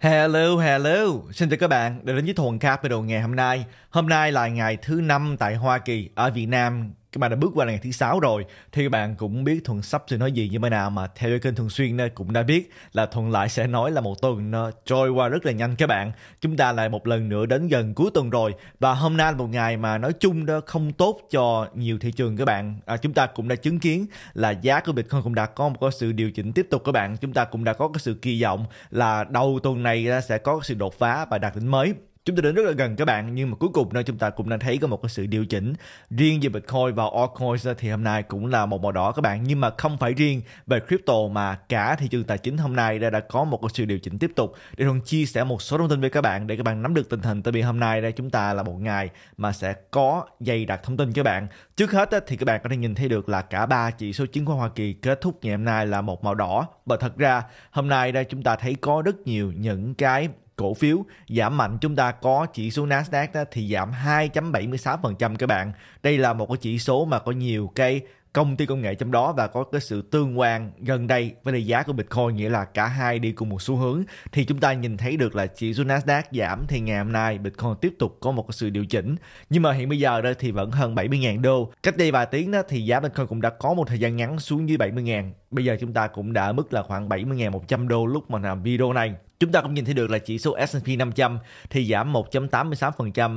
Hello, hello. Xin chào các bạn đã đến với Thuần Capital ngày hôm nay. Hôm nay là ngày thứ năm tại Hoa Kỳ, ở Việt Nam các bạn đã bước qua là ngày thứ sáu rồi thì các bạn cũng biết thuần sắp sẽ nói gì như thế nào mà theo dõi kênh thường xuyên nên cũng đã biết là thuần lại sẽ nói là một tuần nó trôi qua rất là nhanh các bạn chúng ta lại một lần nữa đến gần cuối tuần rồi và hôm nay là một ngày mà nói chung đó không tốt cho nhiều thị trường các bạn à, chúng ta cũng đã chứng kiến là giá của bitcoin cũng đã có một sự điều chỉnh tiếp tục các bạn chúng ta cũng đã có cái sự kỳ vọng là đầu tuần này sẽ có sự đột phá và đạt đỉnh mới chúng ta đến rất là gần các bạn nhưng mà cuối cùng nơi chúng ta cũng đang thấy có một cái sự điều chỉnh riêng về Bitcoin và altcoins thì hôm nay cũng là một màu đỏ các bạn nhưng mà không phải riêng về crypto mà cả thị trường tài chính hôm nay đã, đã có một cái sự điều chỉnh tiếp tục để Thuận chia sẻ một số thông tin với các bạn để các bạn nắm được tình hình tại vì hôm nay đây chúng ta là một ngày mà sẽ có dày đặc thông tin cho bạn trước hết thì các bạn có thể nhìn thấy được là cả ba chỉ số chứng khoán Hoa Kỳ kết thúc ngày hôm nay là một màu đỏ và thật ra hôm nay đây chúng ta thấy có rất nhiều những cái cổ phiếu giảm mạnh chúng ta có chỉ số Nasdaq đó thì giảm 2.76% các bạn. Đây là một cái chỉ số mà có nhiều cái công ty công nghệ trong đó và có cái sự tương quan gần đây với lại giá của Bitcoin nghĩa là cả hai đi cùng một xu hướng thì chúng ta nhìn thấy được là chỉ số Nasdaq giảm thì ngày hôm nay Bitcoin tiếp tục có một sự điều chỉnh nhưng mà hiện bây giờ đây thì vẫn hơn 70.000 đô cách đây vài tiếng đó thì giá Bitcoin cũng đã có một thời gian ngắn xuống dưới 70.000 Bây giờ chúng ta cũng đã mức là khoảng 70.100 đô lúc mà làm video này. Chúng ta cũng nhìn thấy được là chỉ số S&P 500 thì giảm 1 86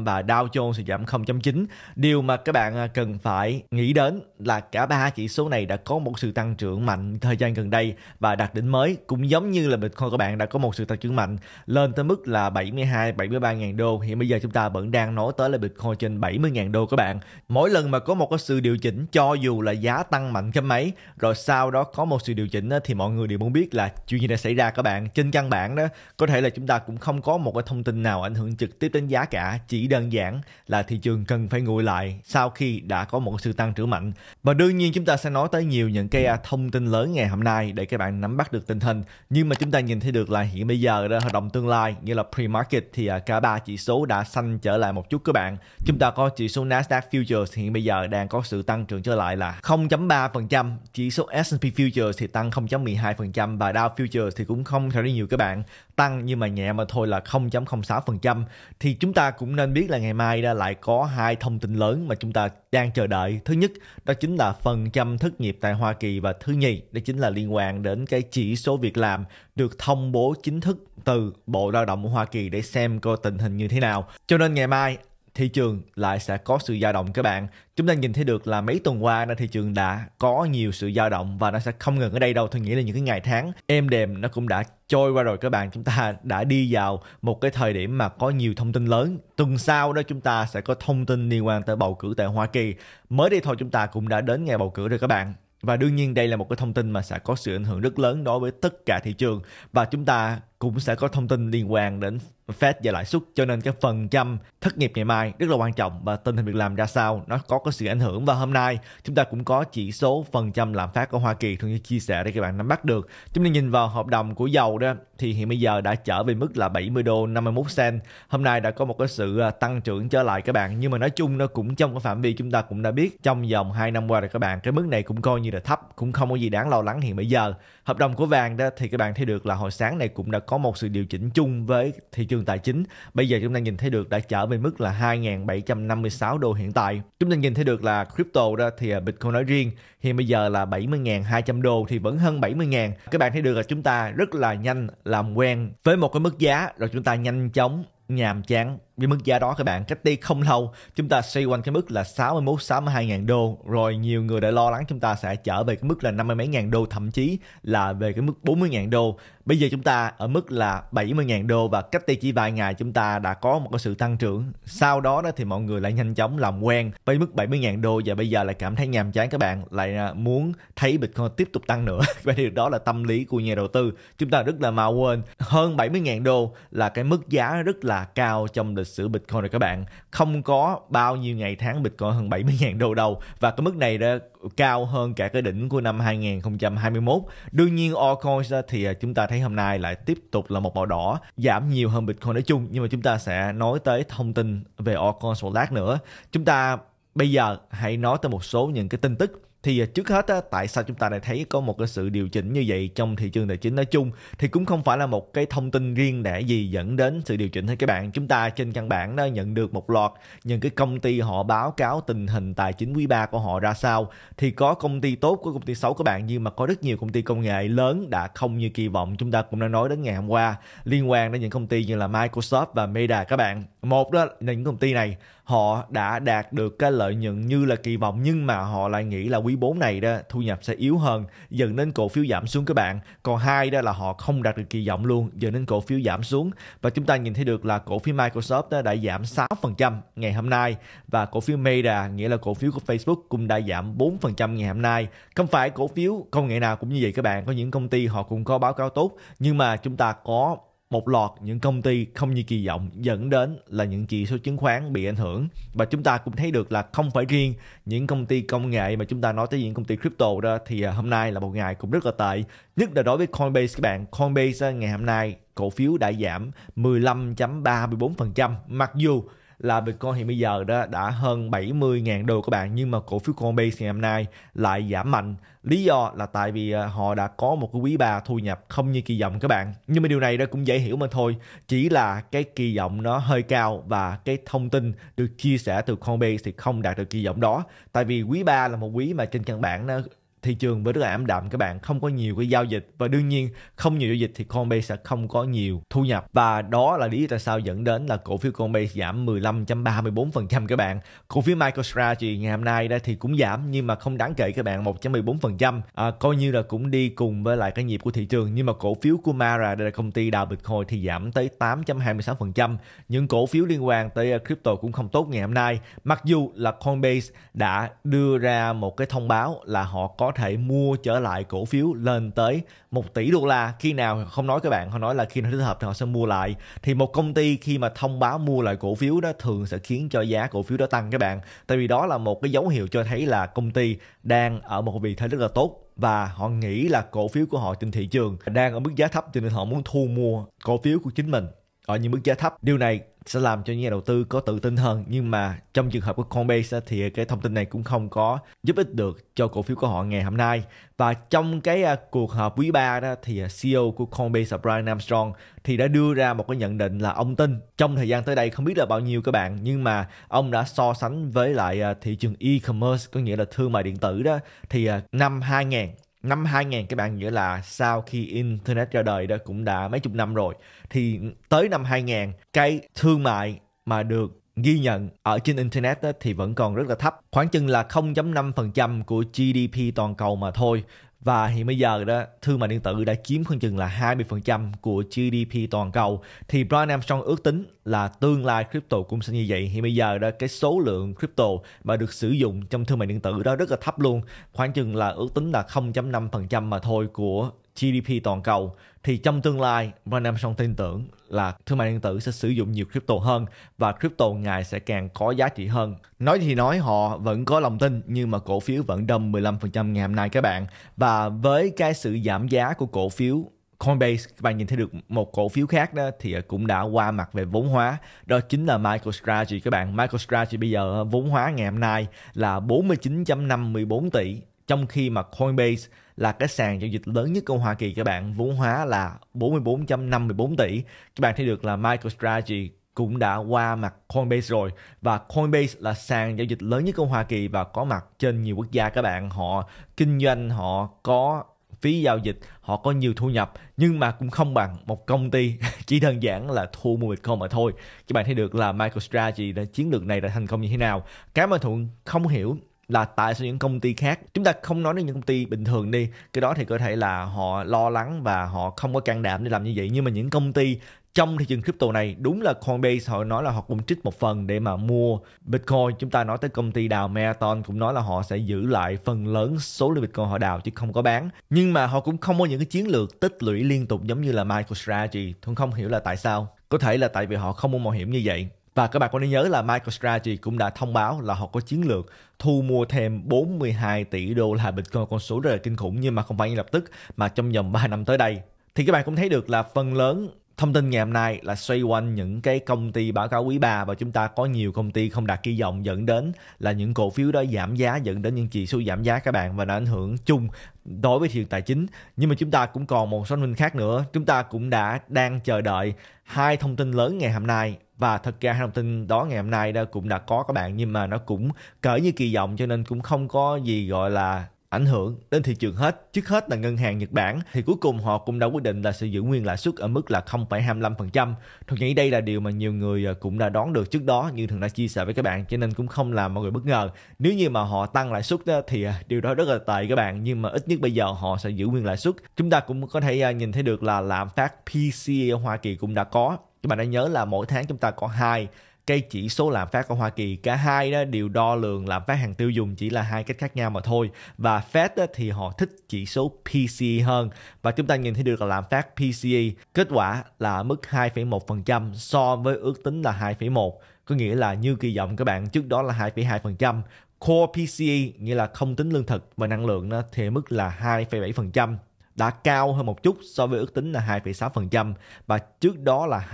và Dow Jones thì giảm 0.9. Điều mà các bạn à, cần phải nghĩ đến là cả ba chỉ số này đã có một sự tăng trưởng mạnh thời gian gần đây và đạt đỉnh mới cũng giống như là Bitcoin các bạn đã có một sự tăng trưởng mạnh lên tới mức là 72 73.000 đô. Hiện bây giờ chúng ta vẫn đang nói tới là Bitcoin trên 70.000 đô các bạn. Mỗi lần mà có một cái sự điều chỉnh cho dù là giá tăng mạnh cái mấy rồi sau đó có có một sự điều chỉnh á, thì mọi người đều muốn biết là chuyện gì đã xảy ra các bạn trên căn bản đó có thể là chúng ta cũng không có một cái thông tin nào ảnh hưởng trực tiếp đến giá cả chỉ đơn giản là thị trường cần phải nguội lại sau khi đã có một sự tăng trưởng mạnh và đương nhiên chúng ta sẽ nói tới nhiều những cái à, thông tin lớn ngày hôm nay để các bạn nắm bắt được tình hình nhưng mà chúng ta nhìn thấy được là hiện bây giờ đó hợp đồng tương lai như là pre-market thì à, cả ba chỉ số đã xanh trở lại một chút các bạn chúng ta có chỉ số Nasdaq Futures hiện bây giờ đang có sự tăng trưởng trở lại là 0.3% chỉ số S&P Futures futures thì tăng 0.12% và Dow futures thì cũng không khá nhiều các bạn tăng nhưng mà nhẹ mà thôi là 0.06% thì chúng ta cũng nên biết là ngày mai đã lại có hai thông tin lớn mà chúng ta đang chờ đợi thứ nhất đó chính là phần trăm thất nghiệp tại Hoa Kỳ và thứ nhì đó chính là liên quan đến cái chỉ số việc làm được thông bố chính thức từ Bộ Lao động Hoa Kỳ để xem coi tình hình như thế nào cho nên ngày mai thị trường lại sẽ có sự dao động các bạn. Chúng ta nhìn thấy được là mấy tuần qua là thị trường đã có nhiều sự dao động và nó sẽ không ngừng ở đây đâu. Tôi nghĩ là những cái ngày tháng êm đềm nó cũng đã trôi qua rồi các bạn. Chúng ta đã đi vào một cái thời điểm mà có nhiều thông tin lớn. Tuần sau đó chúng ta sẽ có thông tin liên quan tới bầu cử tại Hoa Kỳ. Mới đây thôi chúng ta cũng đã đến ngày bầu cử rồi các bạn. Và đương nhiên đây là một cái thông tin mà sẽ có sự ảnh hưởng rất lớn đối với tất cả thị trường và chúng ta cũng sẽ có thông tin liên quan đến Fed và lãi suất cho nên cái phần trăm thất nghiệp ngày mai rất là quan trọng và tình hình việc làm ra sao nó có có sự ảnh hưởng và hôm nay chúng ta cũng có chỉ số phần trăm lạm phát của Hoa Kỳ thường như chia sẻ để các bạn nắm bắt được chúng ta nhìn vào hợp đồng của dầu đó thì hiện bây giờ đã trở về mức là 70 đô 51 cent hôm nay đã có một cái sự à, tăng trưởng trở lại các bạn nhưng mà nói chung nó cũng trong cái phạm vi chúng ta cũng đã biết trong vòng 2 năm qua rồi các bạn cái mức này cũng coi như là thấp cũng không có gì đáng lo lắng hiện bây giờ hợp đồng của vàng đó thì các bạn thấy được là hồi sáng này cũng đã có một sự điều chỉnh chung với thị trường tài chính. Bây giờ chúng ta nhìn thấy được đã trở về mức là 2.756 đô hiện tại. Chúng ta nhìn thấy được là crypto đó thì à, Bitcoin nói riêng thì bây giờ là 70.200 đô thì vẫn hơn 70.000. Các bạn thấy được là chúng ta rất là nhanh làm quen với một cái mức giá rồi chúng ta nhanh chóng nhàm chán với mức giá đó các bạn cách đây không lâu chúng ta xoay quanh cái mức là 61 62 ngàn đô rồi nhiều người đã lo lắng chúng ta sẽ trở về cái mức là 50 mấy ngàn đô thậm chí là về cái mức 40 ngàn đô bây giờ chúng ta ở mức là 70 ngàn đô và cách đây chỉ vài ngày chúng ta đã có một cái sự tăng trưởng sau đó đó thì mọi người lại nhanh chóng làm quen với mức 70 ngàn đô và bây giờ lại cảm thấy nhàm chán các bạn lại à, muốn thấy Bitcoin tiếp tục tăng nữa và điều đó là tâm lý của nhà đầu tư chúng ta rất là mau quên hơn 70 ngàn đô là cái mức giá rất là cao trong lịch sử Bitcoin rồi các bạn không có bao nhiêu ngày tháng Bitcoin hơn 70.000 đô đâu và cái mức này đã cao hơn cả cái đỉnh của năm 2021 đương nhiên altcoins thì à, chúng ta thấy hôm nay lại tiếp tục là một màu đỏ giảm nhiều hơn Bitcoin nói chung nhưng mà chúng ta sẽ nói tới thông tin về altcoins một lát nữa chúng ta bây giờ hãy nói tới một số những cái tin tức thì à, trước hết á, tại sao chúng ta lại thấy có một cái sự điều chỉnh như vậy trong thị trường tài chính nói chung thì cũng không phải là một cái thông tin riêng để gì dẫn đến sự điều chỉnh hay các bạn chúng ta trên căn bản đã nhận được một loạt những cái công ty họ báo cáo tình hình tài chính quý ba của họ ra sao thì có công ty tốt có công ty xấu các bạn nhưng mà có rất nhiều công ty công nghệ lớn đã không như kỳ vọng chúng ta cũng đã nói đến ngày hôm qua liên quan đến những công ty như là Microsoft và Meta các bạn một đó là những công ty này họ đã đạt được cái lợi nhuận như là kỳ vọng nhưng mà họ lại nghĩ là quý 4 này đó thu nhập sẽ yếu hơn dần nên cổ phiếu giảm xuống các bạn còn hai đó là họ không đạt được kỳ vọng luôn dần nên cổ phiếu giảm xuống và chúng ta nhìn thấy được là cổ phiếu Microsoft đó đã giảm 6% ngày hôm nay và cổ phiếu Meta nghĩa là cổ phiếu của Facebook cũng đã giảm 4% ngày hôm nay không phải cổ phiếu công nghệ nào cũng như vậy các bạn có những công ty họ cũng có báo cáo tốt nhưng mà chúng ta có một loạt những công ty không như kỳ vọng dẫn đến là những chỉ số chứng khoán bị ảnh hưởng và chúng ta cũng thấy được là không phải riêng những công ty công nghệ mà chúng ta nói tới những công ty crypto đó thì à, hôm nay là một ngày cũng rất là tệ nhất là đối với Coinbase các bạn Coinbase ngày hôm nay cổ phiếu đã giảm 15.34% mặc dù là Bitcoin hiện bây giờ đó đã hơn 70.000 đô các bạn nhưng mà cổ phiếu Coinbase ngày hôm nay lại giảm mạnh lý do là tại vì à, họ đã có một cái quý bà thu nhập không như kỳ vọng các bạn nhưng mà điều này đó cũng dễ hiểu mà thôi chỉ là cái kỳ vọng nó hơi cao và cái thông tin được chia sẻ từ Coinbase thì không đạt được kỳ vọng đó tại vì quý ba là một quý mà trên căn bản nó thị trường vẫn rất là ảm đạm các bạn không có nhiều cái giao dịch và đương nhiên không nhiều giao dịch thì Coinbase sẽ không có nhiều thu nhập và đó là lý do tại sao dẫn đến là cổ phiếu Coinbase giảm 15.34% các bạn cổ phiếu MicroStrategy ngày hôm nay đây thì cũng giảm nhưng mà không đáng kể các bạn 1.14% à, coi như là cũng đi cùng với lại cái nhịp của thị trường nhưng mà cổ phiếu của Mara đây là công ty đào Bitcoin thì giảm tới 8.26% những cổ phiếu liên quan tới à, crypto cũng không tốt ngày hôm nay mặc dù là Coinbase đã đưa ra một cái thông báo là họ có có thể mua trở lại cổ phiếu lên tới 1 tỷ đô la khi nào không nói các bạn họ nói là khi nào thích hợp thì họ sẽ mua lại thì một công ty khi mà thông báo mua lại cổ phiếu đó thường sẽ khiến cho giá cổ phiếu đó tăng các bạn tại vì đó là một cái dấu hiệu cho thấy là công ty đang ở một vị thế rất là tốt và họ nghĩ là cổ phiếu của họ trên thị trường đang ở mức giá thấp cho nên họ muốn thu mua cổ phiếu của chính mình ở những mức giá thấp điều này sẽ làm cho những nhà đầu tư có tự tin hơn nhưng mà trong trường hợp của Coinbase thì cái thông tin này cũng không có giúp ích được cho cổ phiếu của họ ngày hôm nay và trong cái à, cuộc họp quý 3 đó thì à, CEO của Coinbase Brian Armstrong thì đã đưa ra một cái nhận định là ông tin trong thời gian tới đây không biết là bao nhiêu các bạn nhưng mà ông đã so sánh với lại à, thị trường e-commerce có nghĩa là thương mại điện tử đó thì năm 2000 năm 2000 các bạn nghĩa là sau khi internet ra đời đó cũng đã mấy chục năm rồi thì tới năm 2000 cái thương mại mà được ghi nhận ở trên internet đó thì vẫn còn rất là thấp khoảng chừng là 0.5% của GDP toàn cầu mà thôi và hiện bây giờ đó, thương mại điện tử đã chiếm khoảng chừng là 20% của GDP toàn cầu. Thì Brian Armstrong ước tính là tương lai crypto cũng sẽ như vậy. Hiện bây giờ đó, cái số lượng crypto mà được sử dụng trong thương mại điện tử đó rất là thấp luôn. Khoảng chừng là ước tính là 0.5% mà thôi của GDP toàn cầu thì trong tương lai Brian Armstrong tin tưởng là thương mại điện tử sẽ sử dụng nhiều crypto hơn và crypto ngày sẽ càng có giá trị hơn. Nói thì nói họ vẫn có lòng tin nhưng mà cổ phiếu vẫn đâm 15% ngày hôm nay các bạn. Và với cái sự giảm giá của cổ phiếu Coinbase các bạn nhìn thấy được một cổ phiếu khác đó thì cũng đã qua mặt về vốn hóa đó chính là MicroStrategy các bạn MicroStrategy bây giờ vốn hóa ngày hôm nay là 49.54 tỷ trong khi mà Coinbase là cái sàn giao dịch lớn nhất của Hoa Kỳ các bạn vốn hóa là 44.54 tỷ các bạn thấy được là MicroStrategy cũng đã qua mặt Coinbase rồi và Coinbase là sàn giao dịch lớn nhất của Hoa Kỳ và có mặt trên nhiều quốc gia các bạn họ kinh doanh họ có phí giao dịch họ có nhiều thu nhập nhưng mà cũng không bằng một công ty chỉ đơn giản là thu mua Bitcoin mà thôi các bạn thấy được là MicroStrategy đã chiến lược này đã thành công như thế nào cái mà thuận không hiểu là tại sao những công ty khác chúng ta không nói đến những công ty bình thường đi cái đó thì có thể là họ lo lắng và họ không có can đảm để làm như vậy nhưng mà những công ty trong thị trường crypto này đúng là Coinbase họ nói là họ cũng trích một phần để mà mua Bitcoin chúng ta nói tới công ty đào Marathon cũng nói là họ sẽ giữ lại phần lớn số lượng Bitcoin họ đào chứ không có bán nhưng mà họ cũng không có những cái chiến lược tích lũy liên tục giống như là MicroStrategy tôi không hiểu là tại sao có thể là tại vì họ không muốn mạo hiểm như vậy và các bạn có nên nhớ là MicroStrategy cũng đã thông báo là họ có chiến lược thu mua thêm 42 tỷ đô la Bitcoin, con số rất là kinh khủng nhưng mà không phải ngay lập tức mà trong vòng 3 năm tới đây. Thì các bạn cũng thấy được là phần lớn thông tin ngày hôm nay là xoay quanh những cái công ty báo cáo quý 3 và chúng ta có nhiều công ty không đạt kỳ vọng dẫn đến là những cổ phiếu đó giảm giá dẫn đến những chỉ số giảm giá các bạn và nó ảnh hưởng chung đối với thị trường tài chính nhưng mà chúng ta cũng còn một số thông tin khác nữa chúng ta cũng đã đang chờ đợi hai thông tin lớn ngày hôm nay và thật ra thông tin đó ngày hôm nay đã cũng đã có các bạn nhưng mà nó cũng cỡ như kỳ vọng cho nên cũng không có gì gọi là ảnh hưởng đến thị trường hết. Trước hết là ngân hàng Nhật Bản thì cuối cùng họ cũng đã quyết định là sẽ giữ nguyên lãi suất ở mức là 0,25%. Thật nghĩ đây là điều mà nhiều người ờ, cũng đã đoán được trước đó như thường đã chia sẻ với các bạn cho nên cũng không làm mọi người bất ngờ. Nếu như mà họ tăng lãi suất thì ờ, điều đó rất là tệ các bạn nhưng mà ít nhất bây giờ họ sẽ giữ nguyên lãi suất. Chúng ta cũng có thể ờ, nhìn thấy được là lạm phát PCE ở Hoa Kỳ cũng đã có các bạn đã nhớ là mỗi tháng chúng ta có hai cái chỉ số lạm phát của Hoa Kỳ cả hai đó đều đo lường lạm phát hàng tiêu dùng chỉ là hai cách khác nhau mà thôi và Fed thì họ thích chỉ số PCE hơn và chúng ta nhìn thấy được là lạm phát PCE kết quả là mức 2,1% so với ước tính là 2,1 có nghĩa là như kỳ vọng các bạn trước đó là 2,2% Core PCE nghĩa là không tính lương thực và năng lượng đó, thì mức là 2,7% đã cao hơn một chút so với ước tính là 2,6% và trước đó là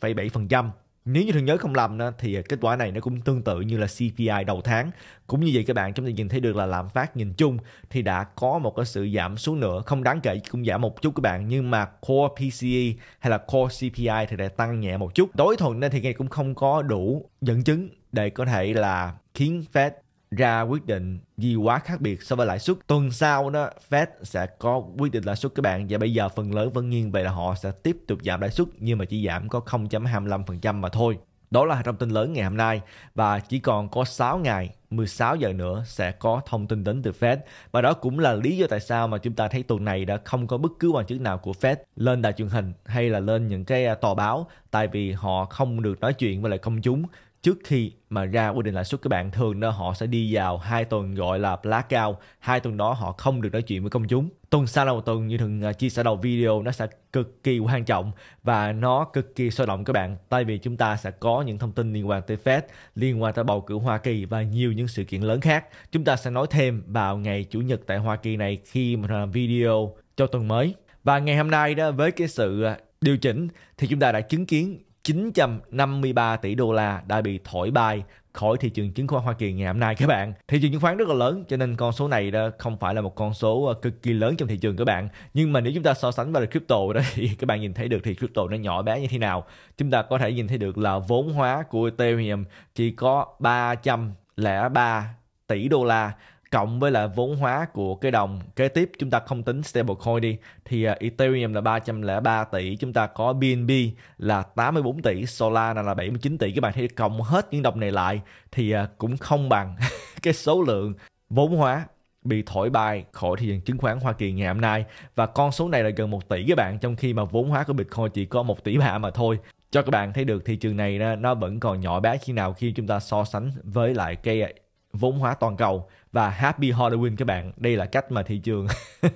2,7%. Nếu như thường nhớ không lầm thì kết quả này nó cũng tương tự như là CPI đầu tháng. Cũng như vậy các bạn chúng ta nhìn thấy được là lạm phát nhìn chung thì đã có một cái sự giảm xuống nữa, không đáng kể cũng giảm một chút các bạn nhưng mà core PCE hay là core CPI thì đã tăng nhẹ một chút. Đối thuận nên thì cũng không có đủ dẫn chứng để có thể là khiến Fed ra quyết định gì quá khác biệt so với lãi suất. Tuần sau đó Fed sẽ có quyết định lãi suất các bạn và bây giờ phần lớn vẫn nghiêng về là họ sẽ tiếp tục giảm lãi suất nhưng mà chỉ giảm có 0.25% mà thôi. Đó là thông tin lớn ngày hôm nay và chỉ còn có 6 ngày 16 giờ nữa sẽ có thông tin đến từ Fed và đó cũng là lý do tại sao mà chúng ta thấy tuần này đã không có bất cứ quan chức nào của Fed lên đài truyền hình hay là lên những cái à, tòa báo tại vì họ không được nói chuyện với lại công chúng trước khi mà ra quy định lãi suất các bạn thường đó họ sẽ đi vào hai tuần gọi là blackout hai tuần đó họ không được nói chuyện với công chúng tuần sau là một tuần như thường à, chia sẻ đầu video nó sẽ cực kỳ quan trọng và nó cực kỳ sôi động các bạn tại vì chúng ta sẽ có những thông tin liên quan tới Fed liên quan tới bầu cử Hoa Kỳ và nhiều những sự kiện lớn khác chúng ta sẽ nói thêm vào ngày chủ nhật tại Hoa Kỳ này khi mà làm video cho tuần mới và ngày hôm nay đó với cái sự à, điều chỉnh thì chúng ta đã chứng kiến 953 tỷ đô la đã bị thổi bay khỏi thị trường chứng khoán Hoa Kỳ ngày hôm nay các bạn. Thị trường chứng khoán rất là lớn cho nên con số này đó không phải là một con số ờ, cực kỳ lớn trong thị trường các bạn. Nhưng mà nếu chúng ta so sánh với crypto đó thì các bạn nhìn thấy được thì crypto nó nhỏ bé như thế nào. Chúng ta có thể nhìn thấy được là vốn hóa của Ethereum chỉ có 303 tỷ đô la cộng với là vốn hóa của cái đồng kế tiếp chúng ta không tính stablecoin đi thì à, Ethereum là 303 tỷ chúng ta có BNB là 84 tỷ Solana là 79 tỷ các bạn thấy cộng hết những đồng này lại thì à, cũng không bằng cái số lượng vốn hóa bị thổi bay khỏi thị trường chứng khoán Hoa Kỳ ngày hôm nay và con số này là gần 1 tỷ các bạn trong khi mà vốn hóa của Bitcoin chỉ có 1 tỷ ba mà thôi cho các bạn thấy được thị trường này nó vẫn còn nhỏ bé khi nào khi chúng ta so sánh với lại cái à, vốn hóa toàn cầu và Happy Halloween các bạn. Đây là cách mà thị trường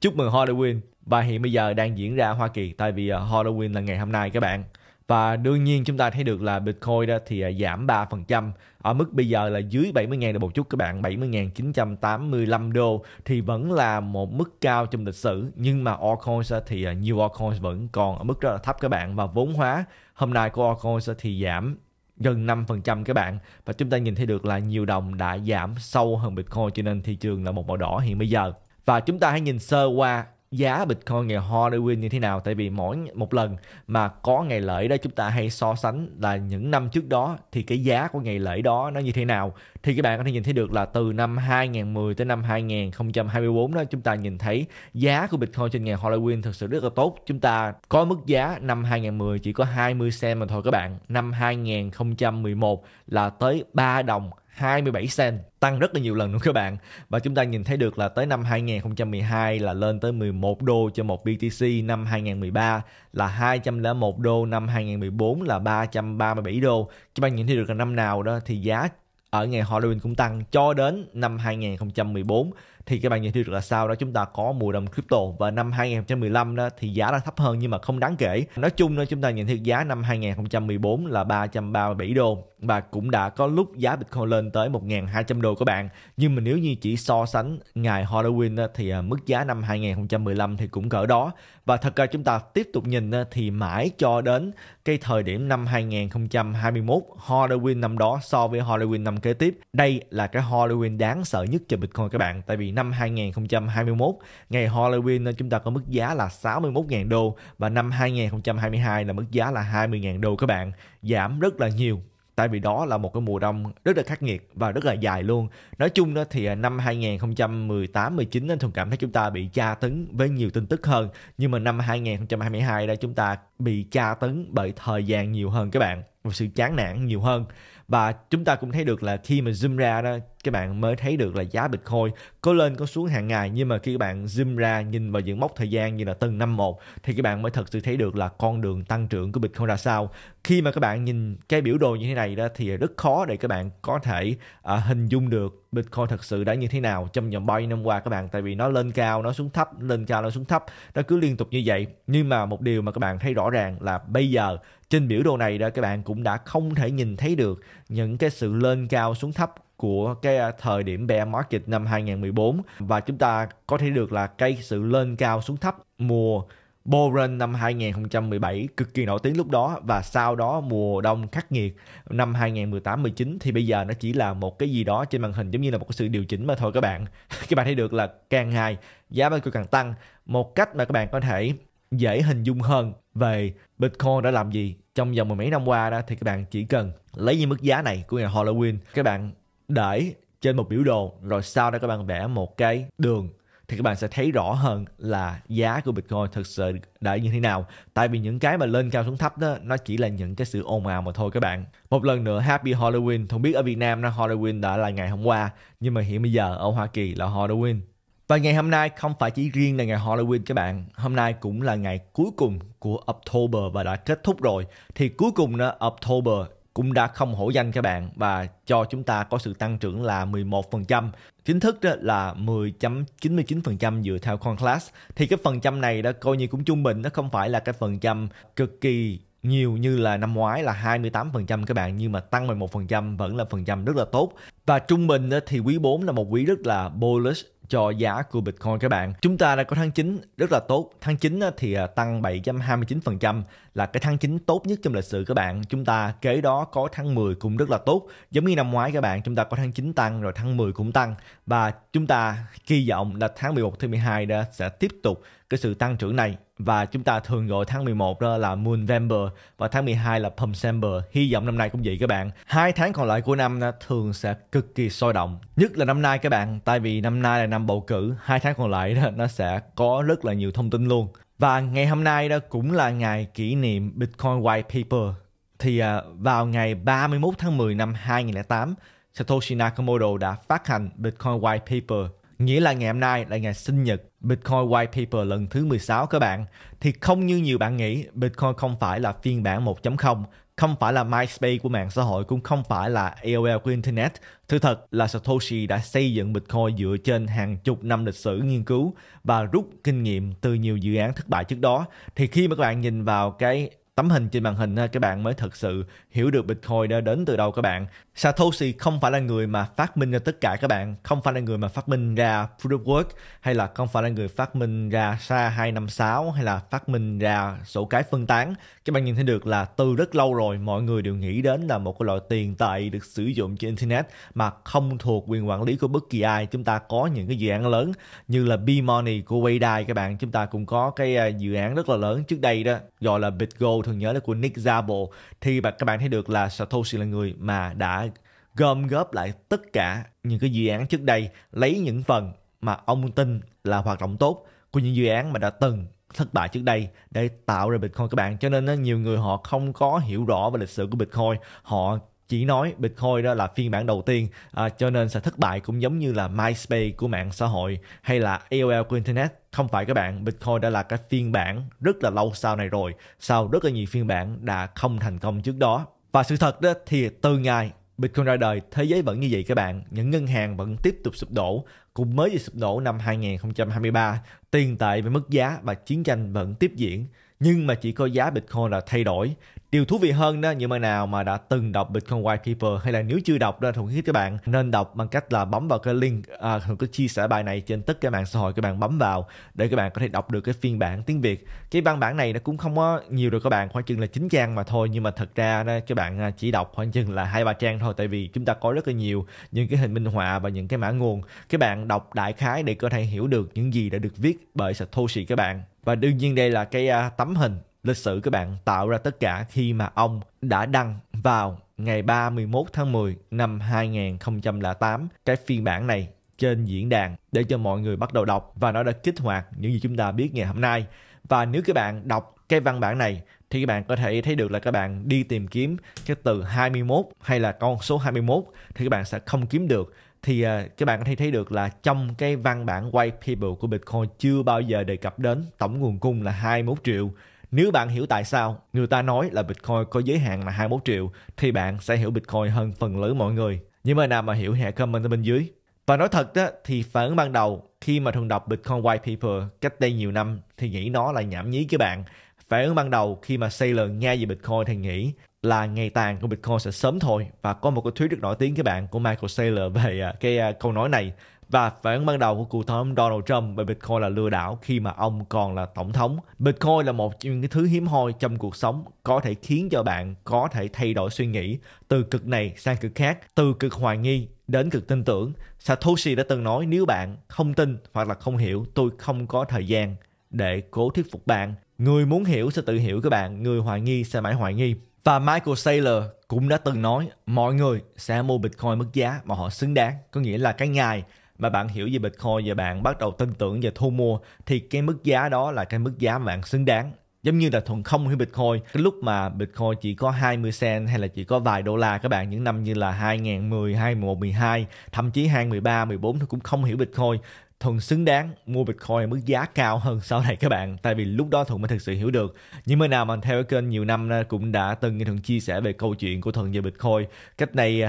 chúc mừng Halloween và hiện bây giờ đang diễn ra ở Hoa Kỳ tại vì à, Halloween là ngày hôm nay các bạn. Và đương nhiên chúng ta thấy được là Bitcoin đó thì à, giảm 3%, ở mức bây giờ là dưới 70.000 đồng một chút các bạn, 70.985 đô thì vẫn là một mức cao trong lịch sử nhưng mà altcoins thì à, nhiều altcoins vẫn còn ở mức rất là thấp các bạn và vốn hóa hôm nay của altcoins thì giảm gần 5% các bạn và chúng ta nhìn thấy được là nhiều đồng đã giảm sâu hơn Bitcoin cho nên thị trường là một màu đỏ hiện bây giờ. Và chúng ta hãy nhìn sơ qua giá Bitcoin ngày Halloween như thế nào tại vì mỗi một lần mà có ngày lễ đó chúng ta hay so sánh là những năm trước đó thì cái giá của ngày lễ đó nó như thế nào thì các bạn có thể nhìn thấy được là từ năm 2010 tới năm 2024 đó chúng ta nhìn thấy giá của Bitcoin trên ngày Halloween thực sự rất là tốt chúng ta có mức giá năm 2010 chỉ có 20 cent mà thôi các bạn năm 2011 là tới 3 đồng 27 cent tăng rất là nhiều lần luôn các bạn và chúng ta nhìn thấy được là tới năm 2012 là lên tới 11 đô cho một BTC năm 2013 là 201 đô năm 2014 là 337 đô các bạn nhìn thấy được là năm nào đó thì giá ở ngày Halloween cũng tăng cho đến năm 2014 thì các bạn nhận thấy được là sau đó chúng ta có mùa đồng crypto và năm 2015 đó thì giá là thấp hơn nhưng mà không đáng kể nói chung đó chúng ta nhận thấy giá năm 2014 là 337 đô và cũng đã có lúc giá Bitcoin lên tới 1.200 đô các bạn nhưng mà nếu như chỉ so sánh ngày Halloween đó, thì à, mức giá năm 2015 thì cũng cỡ đó và thật ra chúng ta tiếp tục nhìn đó, à, thì mãi cho đến cái thời điểm năm 2021 Halloween năm đó so với Halloween năm kế tiếp đây là cái Halloween đáng sợ nhất cho Bitcoin các bạn tại vì năm 2021 ngày Halloween ờ, chúng ta có mức giá là 61.000 đô và năm 2022 là mức giá là 20.000 đô các bạn giảm rất là nhiều tại vì đó là một cái mùa đông rất là khắc nghiệt và rất là dài luôn. Nói chung đó thì ờ, năm 2018 19 anh thường cảm thấy chúng ta bị tra tấn với nhiều tin tức hơn, nhưng mà năm 2022 đây chúng ta bị tra tấn bởi thời gian nhiều hơn các bạn, và sự chán nản nhiều hơn và chúng ta cũng thấy được là khi mà zoom ra đó các bạn mới thấy được là giá Bitcoin có lên có xuống hàng ngày nhưng mà khi các bạn zoom ra nhìn vào những mốc thời gian như là từng năm một thì các bạn mới thật sự thấy được là con đường tăng trưởng của Bitcoin ra sao khi mà các bạn nhìn cái biểu đồ như thế này đó thì rất khó để các bạn có thể à, hình dung được Bitcoin thật sự đã như thế nào trong vòng bao nhiêu năm qua các bạn tại vì nó lên cao nó xuống thấp lên cao nó xuống thấp nó cứ liên tục như vậy nhưng mà một điều mà các bạn thấy rõ ràng là bây giờ trên biểu đồ này đó các bạn cũng đã không thể nhìn thấy được những cái sự lên cao xuống thấp của cái à, thời điểm bear market năm 2014 và chúng ta có thể được là cái sự lên cao xuống thấp mùa bull run năm 2017 cực kỳ nổi tiếng lúc đó và sau đó mùa đông khắc nghiệt năm 2018-19 thì bây giờ nó chỉ là một cái gì đó trên màn hình giống như là một cái sự điều chỉnh mà thôi các bạn. các bạn thấy được là càng ngày giá Bitcoin càng tăng một cách mà các bạn có thể dễ hình dung hơn về Bitcoin đã làm gì trong vòng mười mấy năm qua đó thì các bạn chỉ cần lấy những mức giá này của ngày Halloween các bạn để trên một biểu đồ rồi sau đó các bạn vẽ một cái đường thì các bạn sẽ thấy rõ hơn là giá của Bitcoin thực sự đã như thế nào. Tại vì những cái mà lên cao xuống thấp đó nó chỉ là những cái sự ồn ào mà thôi các bạn. Một lần nữa Happy Halloween. Không biết ở Việt Nam nó Halloween đã là ngày hôm qua nhưng mà hiện bây giờ ở Hoa Kỳ là Halloween và ngày hôm nay không phải chỉ riêng là ngày Halloween các bạn, hôm nay cũng là ngày cuối cùng của October và đã kết thúc rồi. Thì cuối cùng là October cũng đã không hổ danh các bạn và cho chúng ta có sự tăng trưởng là 11%. Chính thức đó là 10.99% dựa theo con class Thì cái phần trăm này đã coi như cũng trung bình, nó không phải là cái phần trăm cực kỳ nhiều như là năm ngoái là 28% các bạn nhưng mà tăng 11% vẫn là phần trăm rất là tốt. Và trung bình thì quý 4 là một quý rất là bullish cho giá của Bitcoin các bạn. Chúng ta đã có tháng 9 rất là tốt. Tháng 9 thì à, tăng 729% là cái tháng 9 tốt nhất trong lịch sử các bạn. Chúng ta kế đó có tháng 10 cũng rất là tốt. Giống như năm ngoái các bạn, chúng ta có tháng 9 tăng rồi tháng 10 cũng tăng và chúng ta kỳ vọng là tháng 11 tháng 12 đó sẽ tiếp tục cái sự tăng trưởng này và chúng ta thường gọi tháng 11 đó là Moonvember và tháng 12 là Pumpsember. Hy vọng năm nay cũng vậy các bạn. Hai tháng còn lại của năm thường sẽ cực kỳ sôi động, nhất là năm nay các bạn, tại vì năm nay là năm bầu cử, hai tháng còn lại đó nó sẽ có rất là nhiều thông tin luôn. Và ngày hôm nay đó cũng là ngày kỷ niệm Bitcoin White Paper. Thì à, vào ngày 31 tháng 10 năm 2008, Satoshi Nakamoto đã phát hành Bitcoin White Paper. Nghĩa là ngày hôm nay là ngày sinh nhật Bitcoin White Paper lần thứ 16 các bạn. Thì không như nhiều bạn nghĩ, Bitcoin không phải là phiên bản 1.0 không phải là MySpace của mạng xã hội cũng không phải là AOL của internet. Thứ thật là Satoshi đã xây dựng Bitcoin dựa trên hàng chục năm lịch sử nghiên cứu và rút kinh nghiệm từ nhiều dự án thất bại trước đó. Thì khi mà các bạn nhìn vào cái tấm hình trên màn hình các bạn mới thật sự hiểu được Bitcoin đã đến từ đâu các bạn. Satoshi không phải là người mà phát minh ra tất cả các bạn, không phải là người mà phát minh ra Proof of Work hay là không phải là người phát minh ra SHA 256 hay là phát minh ra sổ cái phân tán. Các bạn nhìn thấy được là từ rất lâu rồi mọi người đều nghĩ đến là một cái loại tiền tệ được sử dụng trên Internet mà không thuộc quyền quản lý của bất kỳ ai. Chúng ta có những cái dự án lớn như là B-Money của Waydai các bạn. Chúng ta cũng có cái à, dự án rất là lớn trước đây đó gọi là BitGo thường nhớ là của Nick Zabo. Thì các bạn hay được là Satoshi là người mà đã gom góp lại tất cả những cái dự án trước đây lấy những phần mà ông tin là hoạt động tốt của những dự án mà đã từng thất bại trước đây để tạo ra Bitcoin các bạn. Cho nên nhiều người họ không có hiểu rõ về lịch sử của Bitcoin. Họ chỉ nói Bitcoin đó là phiên bản đầu tiên à, cho nên sẽ thất bại cũng giống như là MySpace của mạng xã hội hay là AOL của Internet. Không phải các bạn, Bitcoin đã là cái phiên bản rất là lâu sau này rồi, sau rất là nhiều phiên bản đã không thành công trước đó. Và sự thật đó thì từ ngày Bitcoin ra đời, thế giới vẫn như vậy các bạn. Những ngân hàng vẫn tiếp tục sụp đổ, cũng mới bị sụp đổ năm 2023. Tiền tệ về mức giá và chiến tranh vẫn tiếp diễn. Nhưng mà chỉ có giá Bitcoin là thay đổi. Điều thú vị hơn đó, những bạn nào mà đã từng đọc Bitcoin Whitepaper hay là nếu chưa đọc đó thì khuyến các bạn nên đọc bằng cách là bấm vào cái link à, thường có chia sẻ bài này trên tất cả mạng xã hội các bạn bấm vào để các bạn có thể đọc được cái phiên bản tiếng Việt. Cái văn bản này nó cũng không có nhiều được các bạn khoảng chừng là chín trang mà thôi nhưng mà thật ra đó, các bạn à, chỉ đọc khoảng chừng là hai ba trang thôi tại vì chúng ta có rất là nhiều những cái hình minh họa và những cái mã nguồn. Các bạn đọc đại khái để có thể hiểu được những gì đã được viết bởi Satoshi các bạn. Và đương nhiên đây là cái à, tấm hình lịch sử các bạn tạo ra tất cả khi mà ông đã đăng vào ngày 31 tháng 10 năm 2008 cái phiên bản này trên diễn đàn để cho mọi người bắt đầu đọc và nó đã kích hoạt những gì chúng ta biết ngày hôm nay. Và nếu các bạn đọc cái văn bản này thì các bạn có thể thấy được là các bạn đi tìm kiếm cái từ 21 hay là con số 21 thì các bạn sẽ không kiếm được thì uh, các bạn có thể thấy được là trong cái văn bản white paper của Bitcoin chưa bao giờ đề cập đến tổng nguồn cung là 21 triệu nếu bạn hiểu tại sao người ta nói là Bitcoin có giới hạn là 21 triệu thì bạn sẽ hiểu Bitcoin hơn phần lớn mọi người. Những bạn nào mà hiểu hãy comment ở bên dưới. Và nói thật đó, thì phản ứng ban đầu khi mà thường đọc Bitcoin White Paper cách đây nhiều năm thì nghĩ nó là nhảm nhí các bạn. Phản ứng ban đầu khi mà Sailor nghe về Bitcoin thì nghĩ là ngày tàn của Bitcoin sẽ sớm thôi và có một cái thuyết rất nổi tiếng các bạn của Michael Saylor về à, cái à, câu nói này và phản ban đầu của cựu tổng thống Donald Trump về Bitcoin là lừa đảo khi mà ông còn là tổng thống. Bitcoin là một trong những thứ hiếm hoi trong cuộc sống có thể khiến cho bạn có thể thay đổi suy nghĩ từ cực này sang cực khác, từ cực hoài nghi đến cực tin tưởng. Satoshi đã từng nói nếu bạn không tin hoặc là không hiểu, tôi không có thời gian để cố thuyết phục bạn. Người muốn hiểu sẽ tự hiểu các bạn, người hoài nghi sẽ mãi hoài nghi. Và Michael Saylor cũng đã từng nói mọi người sẽ mua Bitcoin mức giá mà họ xứng đáng. Có nghĩa là cái ngày mà bạn hiểu về Bitcoin và bạn bắt đầu tin tưởng và thu mua thì cái mức giá đó là cái mức giá mà bạn xứng đáng giống như là thuần không hiểu Bitcoin cái lúc mà Bitcoin chỉ có 20 cent hay là chỉ có vài đô la các bạn những năm như là 2010, 2011, 12 thậm chí 2013, 14 tôi cũng không hiểu Bitcoin thuần xứng đáng mua Bitcoin ở mức giá cao hơn sau này các bạn tại vì lúc đó thuần mới thực sự hiểu được những người nào mà theo cái kênh nhiều năm ờ, cũng đã từng thuần chia sẻ về câu chuyện của thuần về Bitcoin cách đây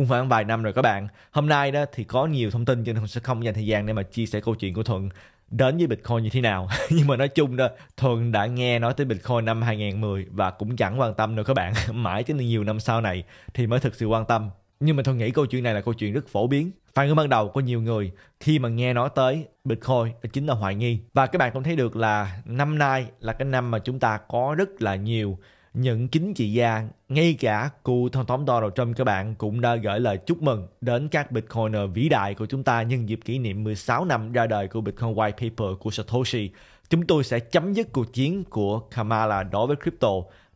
cũng khoảng vài năm rồi các bạn hôm nay đó thì có nhiều thông tin cho nên sẽ không dành thời gian để mà chia sẻ câu chuyện của Thuận đến với Bitcoin như thế nào nhưng mà nói chung đó Thuận đã nghe nói tới Bitcoin năm 2010 và cũng chẳng quan tâm nữa các bạn mãi tới nhiều năm sau này thì mới thực sự quan tâm nhưng mà Thuận nghĩ câu chuyện này là câu chuyện rất phổ biến phản ứng ban đầu của nhiều người khi mà nghe nói tới Bitcoin đó chính là hoài nghi và các bạn cũng thấy được là năm nay là cái năm mà chúng ta có rất là nhiều những chính trị gia, ngay cả cựu Tổng thống Donald Trump các bạn cũng đã gửi lời chúc mừng đến các Bitcoiner vĩ đại của chúng ta nhân dịp kỷ niệm 16 năm ra đời của Bitcoin White Paper của Satoshi. Chúng tôi sẽ chấm dứt cuộc chiến của Kamala đối với crypto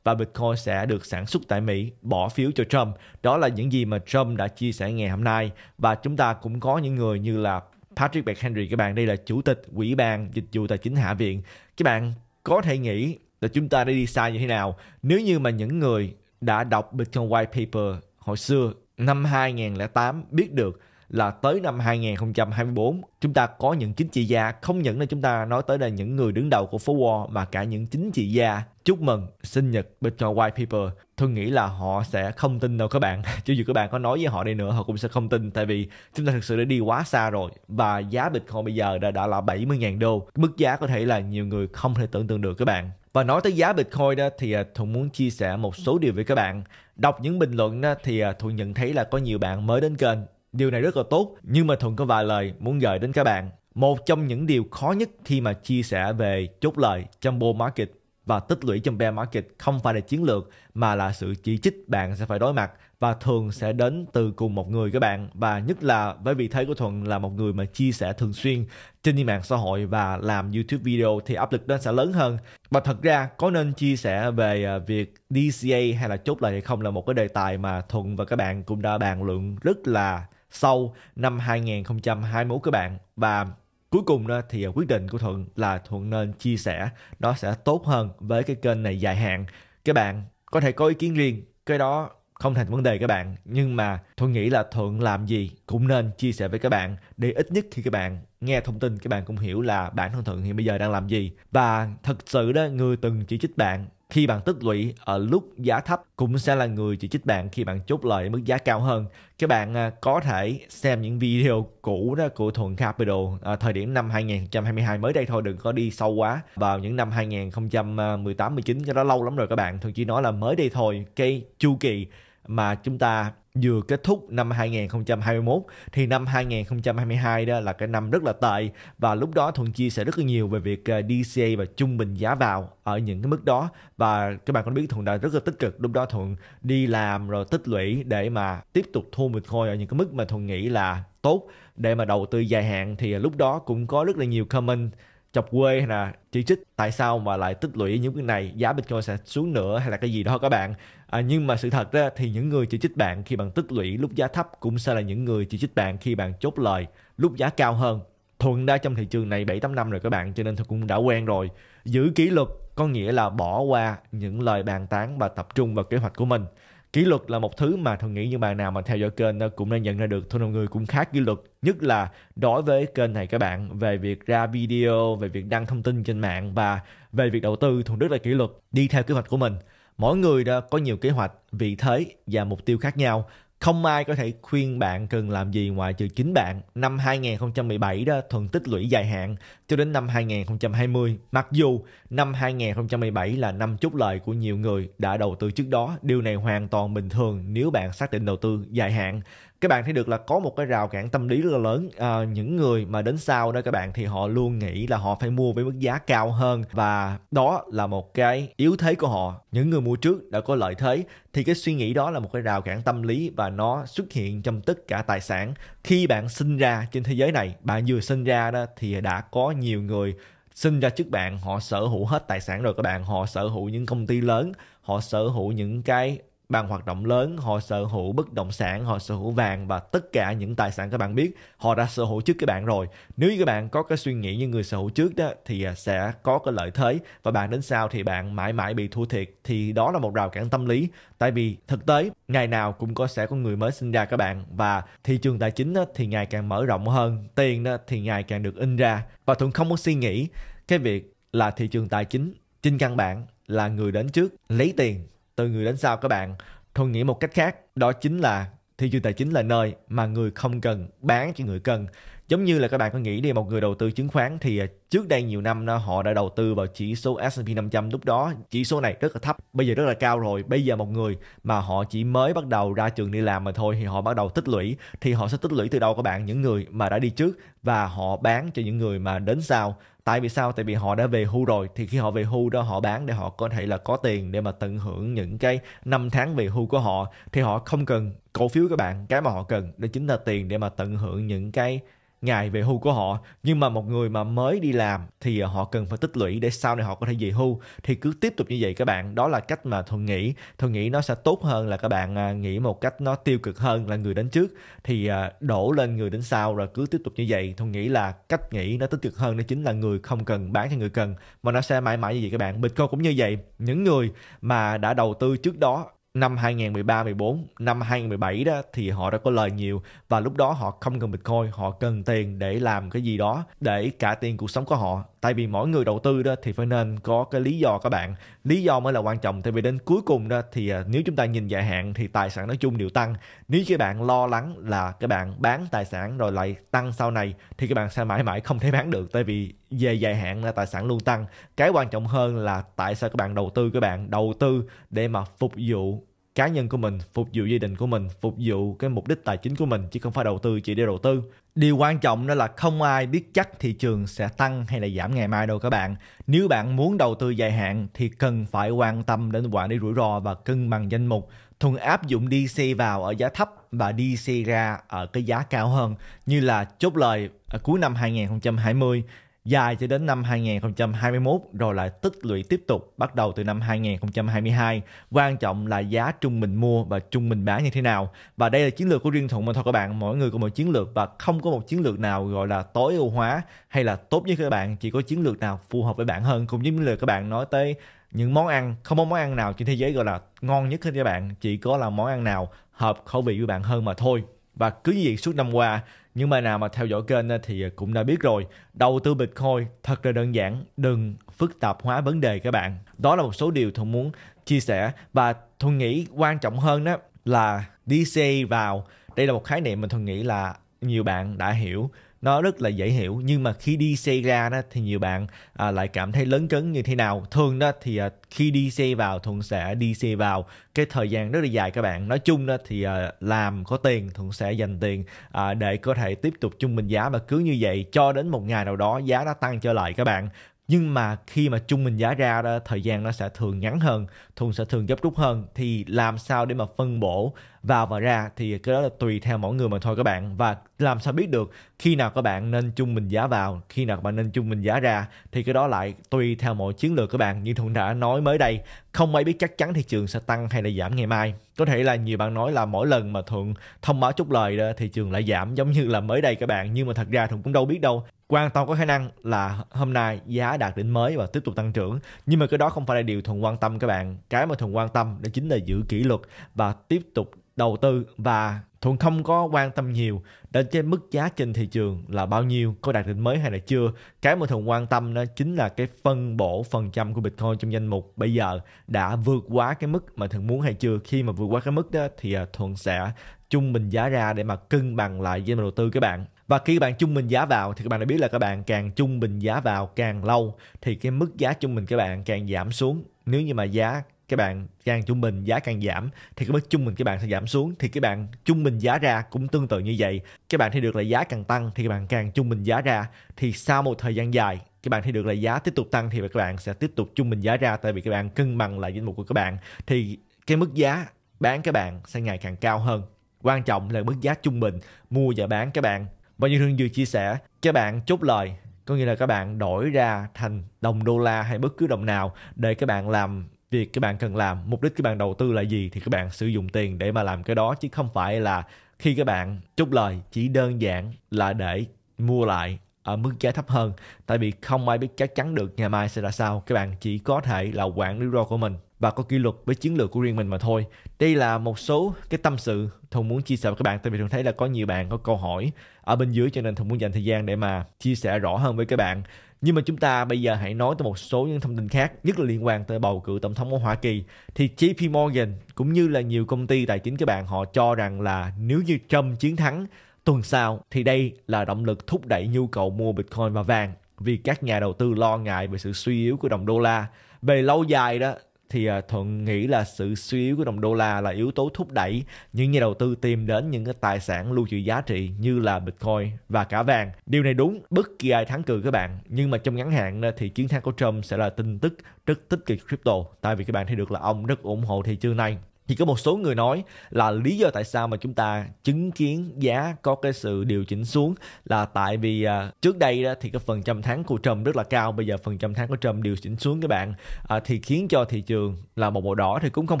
và Bitcoin sẽ được sản xuất tại Mỹ, bỏ phiếu cho Trump. Đó là những gì mà Trump đã chia sẻ ngày hôm nay và chúng ta cũng có những người như là Patrick McHenry các bạn, đây là chủ tịch quỹ ban Dịch vụ Tài chính Hạ viện. Các bạn có thể nghĩ là chúng ta đã đi xa như thế nào nếu như mà những người đã đọc Bitcoin White Paper hồi xưa năm 2008 biết được là tới năm 2024 chúng ta có những chính trị gia không những là chúng ta nói tới là những người đứng đầu của phố Wall mà cả những chính trị gia chúc mừng sinh nhật Bitcoin White Paper tôi nghĩ là họ sẽ không tin đâu các bạn Cho dù các bạn có nói với họ đi nữa họ cũng sẽ không tin tại vì chúng ta thực sự đã đi quá xa rồi và giá Bitcoin bây giờ đã, đã là 70.000 đô mức giá có thể là nhiều người không thể tưởng tượng được các bạn và nói tới giá Bitcoin đó thì à, Thuận muốn chia sẻ một số điều với các bạn. Đọc những bình luận đó thì à, Thuận nhận thấy là có nhiều bạn mới đến kênh. Điều này rất là tốt nhưng mà Thuận có vài lời muốn gửi đến các bạn. Một trong những điều khó nhất khi mà chia sẻ về chốt lời trong bull market và tích lũy trong bear market không phải là chiến lược mà là sự chỉ trích bạn sẽ phải đối mặt và thường sẽ đến từ cùng một người các bạn và nhất là với vị thế của thuận là một người mà chia sẻ thường xuyên trên những mạng xã hội và làm youtube video thì áp lực đó sẽ lớn hơn và thật ra có nên chia sẻ về à, việc dca hay là chốt lời hay không là một cái đề tài mà thuận và các bạn cũng đã bàn luận rất là sâu năm 2021 các bạn và cuối cùng đó thì à, quyết định của thuận là thuận nên chia sẻ nó sẽ tốt hơn với cái kênh này dài hạn các bạn có thể có ý kiến riêng cái đó không thành vấn đề các bạn nhưng mà thuận nghĩ là thuận làm gì cũng nên chia sẻ với các bạn để ít nhất khi các bạn nghe thông tin các bạn cũng hiểu là bản thân thuận hiện bây giờ đang làm gì và thật sự đó người từng chỉ trích bạn khi bạn tích lũy ở lúc giá thấp cũng sẽ là người chỉ trích bạn khi bạn chốt lời mức giá cao hơn. Các bạn à, có thể xem những video cũ đó của Thuận Capital à, thời điểm năm 2022 mới đây thôi đừng có đi sâu quá vào những năm 2018 19 cho nó lâu lắm rồi các bạn. Thuận chỉ nói là mới đây thôi. Cái chu kỳ mà chúng ta vừa kết thúc năm 2021 thì năm 2022 đó là cái năm rất là tệ và lúc đó Thuận chia sẻ rất là nhiều về việc ờ, DCA và trung bình giá vào ở những cái mức đó và các bạn có biết Thuận đã rất là tích cực lúc đó Thuận đi làm rồi tích lũy để mà tiếp tục thu Bitcoin ở những cái mức mà Thuận nghĩ là tốt để mà đầu tư dài hạn thì ờ, lúc đó cũng có rất là nhiều comment chọc quê hay là chỉ trích tại sao mà lại tích lũy những cái này giá Bitcoin sẽ xuống nữa hay là cái gì đó các bạn À, nhưng mà sự thật ra thì những người chỉ trích bạn khi bạn tích lũy lúc giá thấp cũng sẽ là những người chỉ trích bạn khi bạn chốt lời lúc giá cao hơn. Thuận đã trong thị trường này 7-8 năm rồi các bạn cho nên tôi cũng đã quen rồi. Giữ kỷ luật có nghĩa là bỏ qua những lời bàn tán và tập trung vào kế hoạch của mình. Kỷ luật là một thứ mà Thuận nghĩ như bạn nào mà theo dõi kênh cũng nên nhận ra được Thuận là người cũng khá kỷ luật. Nhất là đối với kênh này các bạn về việc ra video, về việc đăng thông tin trên mạng và về việc đầu tư Thuận rất là kỷ luật đi theo kế hoạch của mình Mỗi người đã có nhiều kế hoạch, vị thế và mục tiêu khác nhau. Không ai có thể khuyên bạn cần làm gì ngoài trừ chính bạn. Năm 2017 đó thuần tích lũy dài hạn cho đến năm 2020. Mặc dù năm 2017 là năm chốt lời của nhiều người đã đầu tư trước đó, điều này hoàn toàn bình thường nếu bạn xác định đầu tư dài hạn các bạn thấy được là có một cái rào cản tâm lý rất là lớn à, những người mà đến sau đó các bạn thì họ luôn nghĩ là họ phải mua với mức giá cao hơn và đó là một cái yếu thế của họ những người mua trước đã có lợi thế thì cái suy nghĩ đó là một cái rào cản tâm lý và nó xuất hiện trong tất cả tài sản khi bạn sinh ra trên thế giới này bạn vừa sinh ra đó thì đã có nhiều người sinh ra trước bạn họ sở hữu hết tài sản rồi các bạn họ sở hữu những công ty lớn họ sở hữu những cái ban hoạt động lớn họ sở hữu bất động sản họ sở hữu vàng và tất cả những tài sản các bạn biết họ đã sở hữu trước các bạn rồi nếu như các bạn có cái suy nghĩ như người sở hữu trước đó thì à, sẽ có cái lợi thế và bạn đến sau thì bạn mãi mãi bị thua thiệt thì đó là một rào cản tâm lý tại vì thực tế ngày nào cũng có sẽ có người mới sinh ra các bạn và thị trường tài chính thì ngày càng mở rộng hơn tiền thì ngày càng được in ra và thường không có suy nghĩ cái việc là thị trường tài chính trên căn bản là người đến trước lấy tiền từ người đến sau các bạn thôi nghĩ một cách khác đó chính là thị trường tài chính là nơi mà người không cần bán cho người cần giống như là các bạn có nghĩ đi một người đầu tư chứng khoán thì à, trước đây nhiều năm à, họ đã đầu tư vào chỉ số S&P 500 lúc đó chỉ số này rất là thấp bây giờ rất là cao rồi bây giờ một người mà họ chỉ mới bắt đầu ra trường đi làm mà thôi thì họ bắt đầu tích lũy thì họ sẽ tích lũy từ đâu các bạn những người mà đã đi trước và họ bán cho những người mà đến sau tại vì sao tại vì họ đã về hưu rồi thì khi họ về hưu đó họ bán để họ có thể là có tiền để mà tận hưởng những cái năm tháng về hưu của họ thì họ không cần cổ phiếu các bạn cái mà họ cần đó chính là tiền để mà tận hưởng những cái ngày về hưu của họ nhưng mà một người mà mới đi làm thì à, họ cần phải tích lũy để sau này họ có thể về hưu thì cứ tiếp tục như vậy các bạn đó là cách mà thuần nghĩ thuần nghĩ nó sẽ tốt hơn là các bạn à, nghĩ một cách nó tiêu cực hơn là người đến trước thì à, đổ lên người đến sau rồi cứ tiếp tục như vậy thuần nghĩ là cách nghĩ nó tích cực hơn đó chính là người không cần bán cho người cần mà nó sẽ mãi mãi như vậy các bạn bitcoin cũng như vậy những người mà đã đầu tư trước đó năm 2013 14 năm 2017 đó thì họ đã có lời nhiều và lúc đó họ không cần Bitcoin họ cần tiền để làm cái gì đó để cả tiền cuộc sống của họ tại vì mỗi người đầu tư đó thì phải nên có cái lý do các bạn lý do mới là quan trọng tại vì đến cuối cùng đó thì à, nếu chúng ta nhìn dài hạn thì tài sản nói chung đều tăng nếu các bạn lo lắng là các bạn bán tài sản rồi lại tăng sau này thì các bạn sẽ mãi mãi không thể bán được tại vì về dài hạn là tài sản luôn tăng cái quan trọng hơn là tại sao các bạn đầu tư các bạn đầu tư để mà phục vụ cá nhân của mình phục vụ gia đình của mình phục vụ cái mục đích tài chính của mình chứ không phải đầu tư chỉ để đầu tư điều quan trọng đó là không ai biết chắc thị trường sẽ tăng hay là giảm ngày mai đâu các bạn nếu bạn muốn đầu tư dài hạn thì cần phải quan tâm đến quản lý rủi ro và cân bằng danh mục thuần áp dụng DC vào ở giá thấp và DC ra ở cái giá cao hơn như là chốt lời ở cuối năm 2020 dài cho đến năm 2021 rồi lại tích lũy tiếp tục bắt đầu từ năm 2022. Quan trọng là giá trung bình mua và trung bình bán như thế nào. Và đây là chiến lược của riêng Thuận mà thôi các bạn. Mỗi người có một chiến lược và không có một chiến lược nào gọi là tối ưu hóa hay là tốt nhất các bạn. Chỉ có chiến lược nào phù hợp với bạn hơn. Cũng giống như lời các bạn nói tới những món ăn không có món ăn nào trên thế giới gọi là ngon nhất hết các bạn chỉ có là món ăn nào hợp khẩu vị với bạn hơn mà thôi và cứ như vậy suốt năm qua nhưng mà nào mà theo dõi kênh thì cũng đã biết rồi đầu tư bitcoin thật là đơn giản đừng phức tạp hóa vấn đề các bạn đó là một số điều tôi muốn chia sẻ và tôi nghĩ quan trọng hơn đó là dc vào đây là một khái niệm mà tôi nghĩ là nhiều bạn đã hiểu nó rất là dễ hiểu nhưng mà khi đi xe ra đó thì nhiều bạn à, lại cảm thấy lớn cấn như thế nào thường đó thì à, khi đi xe vào thuận sẽ đi xe vào cái thời gian rất là dài các bạn nói chung đó thì à, làm có tiền thuận sẽ dành tiền à, để có thể tiếp tục trung bình giá mà cứ như vậy cho đến một ngày nào đó giá nó tăng trở lại các bạn nhưng mà khi mà trung bình giá ra đó, thời gian nó sẽ thường ngắn hơn thuần sẽ thường gấp rút hơn thì làm sao để mà phân bổ vào và ra thì cái đó là tùy theo mỗi người mà thôi các bạn và làm sao biết được khi nào các bạn nên chung mình giá vào khi nào các bạn nên chung mình giá ra thì cái đó lại tùy theo mỗi chiến lược các bạn như thuận đã nói mới đây không ai biết chắc chắn thị trường sẽ tăng hay là giảm ngày mai có thể là nhiều bạn nói là mỗi lần mà thuận thông báo chút lời đó thị trường lại giảm giống như là mới đây các bạn nhưng mà thật ra thuận cũng đâu biết đâu quan toàn có khả năng là hôm nay giá đạt đỉnh mới và tiếp tục tăng trưởng nhưng mà cái đó không phải là điều thuận quan tâm các bạn cái mà thuận quan tâm đó chính là giữ kỷ luật và tiếp tục đầu tư và Thuận không có quan tâm nhiều đến cái mức giá trên thị trường là bao nhiêu, có đạt đỉnh mới hay là chưa. Cái mà Thuận quan tâm đó chính là cái phân bổ phần trăm của Bitcoin trong danh mục bây giờ đã vượt quá cái mức mà Thuận muốn hay chưa. Khi mà vượt quá cái mức đó thì à, Thuận sẽ trung bình giá ra để mà cân bằng lại với đầu tư các bạn. Và khi các bạn trung bình giá vào thì các bạn đã biết là các bạn càng trung bình giá vào càng lâu thì cái mức giá trung bình các bạn càng giảm xuống. Nếu như mà giá các bạn càng trung bình giá càng giảm thì cái mức trung bình các bạn sẽ giảm xuống thì các bạn trung bình giá ra cũng tương tự như vậy các bạn thấy được là giá càng tăng thì các bạn càng trung bình giá ra thì sau một thời gian dài các bạn thấy được là giá tiếp tục tăng thì các bạn sẽ tiếp tục trung bình giá ra tại vì các bạn cân bằng lại danh mục của các bạn thì cái mức giá bán các bạn sẽ ngày càng cao hơn quan trọng là mức giá trung bình mua và bán các bạn và như thương vừa chia sẻ các bạn chốt lời có nghĩa là các bạn đổi ra thành đồng đô la hay bất cứ đồng nào để các bạn làm việc các bạn cần làm mục đích các bạn đầu tư là gì thì các bạn sử dụng tiền để mà làm cái đó chứ không phải là khi các bạn chốt lời chỉ đơn giản là để mua lại ở mức giá thấp hơn tại vì không ai biết chắc chắn được ngày mai sẽ ra sao các bạn chỉ có thể là quản lý rủi của mình và có kỷ luật với chiến lược của riêng mình mà thôi đây là một số cái tâm sự thùng muốn chia sẻ với các bạn tại vì thùng thấy là có nhiều bạn có câu hỏi ở bên dưới cho nên thùng muốn dành thời gian để mà chia sẻ rõ hơn với các bạn nhưng mà chúng ta bây giờ hãy nói tới một số những thông tin khác, nhất là liên quan tới bầu cử tổng thống của Hoa Kỳ. Thì JP Morgan cũng như là nhiều công ty tài chính các bạn họ cho rằng là nếu như Trump chiến thắng tuần sau thì đây là động lực thúc đẩy nhu cầu mua Bitcoin và vàng vì các nhà đầu tư lo ngại về sự suy yếu của đồng đô la. Về lâu dài đó thì à, thuận nghĩ là sự suy yếu của đồng đô la là yếu tố thúc đẩy những nhà đầu tư tìm đến những cái tài sản lưu trữ giá trị như là bitcoin và cả vàng điều này đúng bất kỳ ai thắng cược các bạn nhưng mà trong ngắn hạn thì chiến thắng của trump sẽ là tin tức rất tích cực crypto tại vì các bạn thấy được là ông rất ủng hộ thị trường này thì có một số người nói là lý do tại sao mà chúng ta chứng kiến giá có cái sự điều chỉnh xuống là tại vì à, trước đây đó thì cái phần trăm tháng của Trump rất là cao bây giờ phần trăm tháng của Trump điều chỉnh xuống các bạn à, thì khiến cho thị trường là một màu đỏ thì cũng không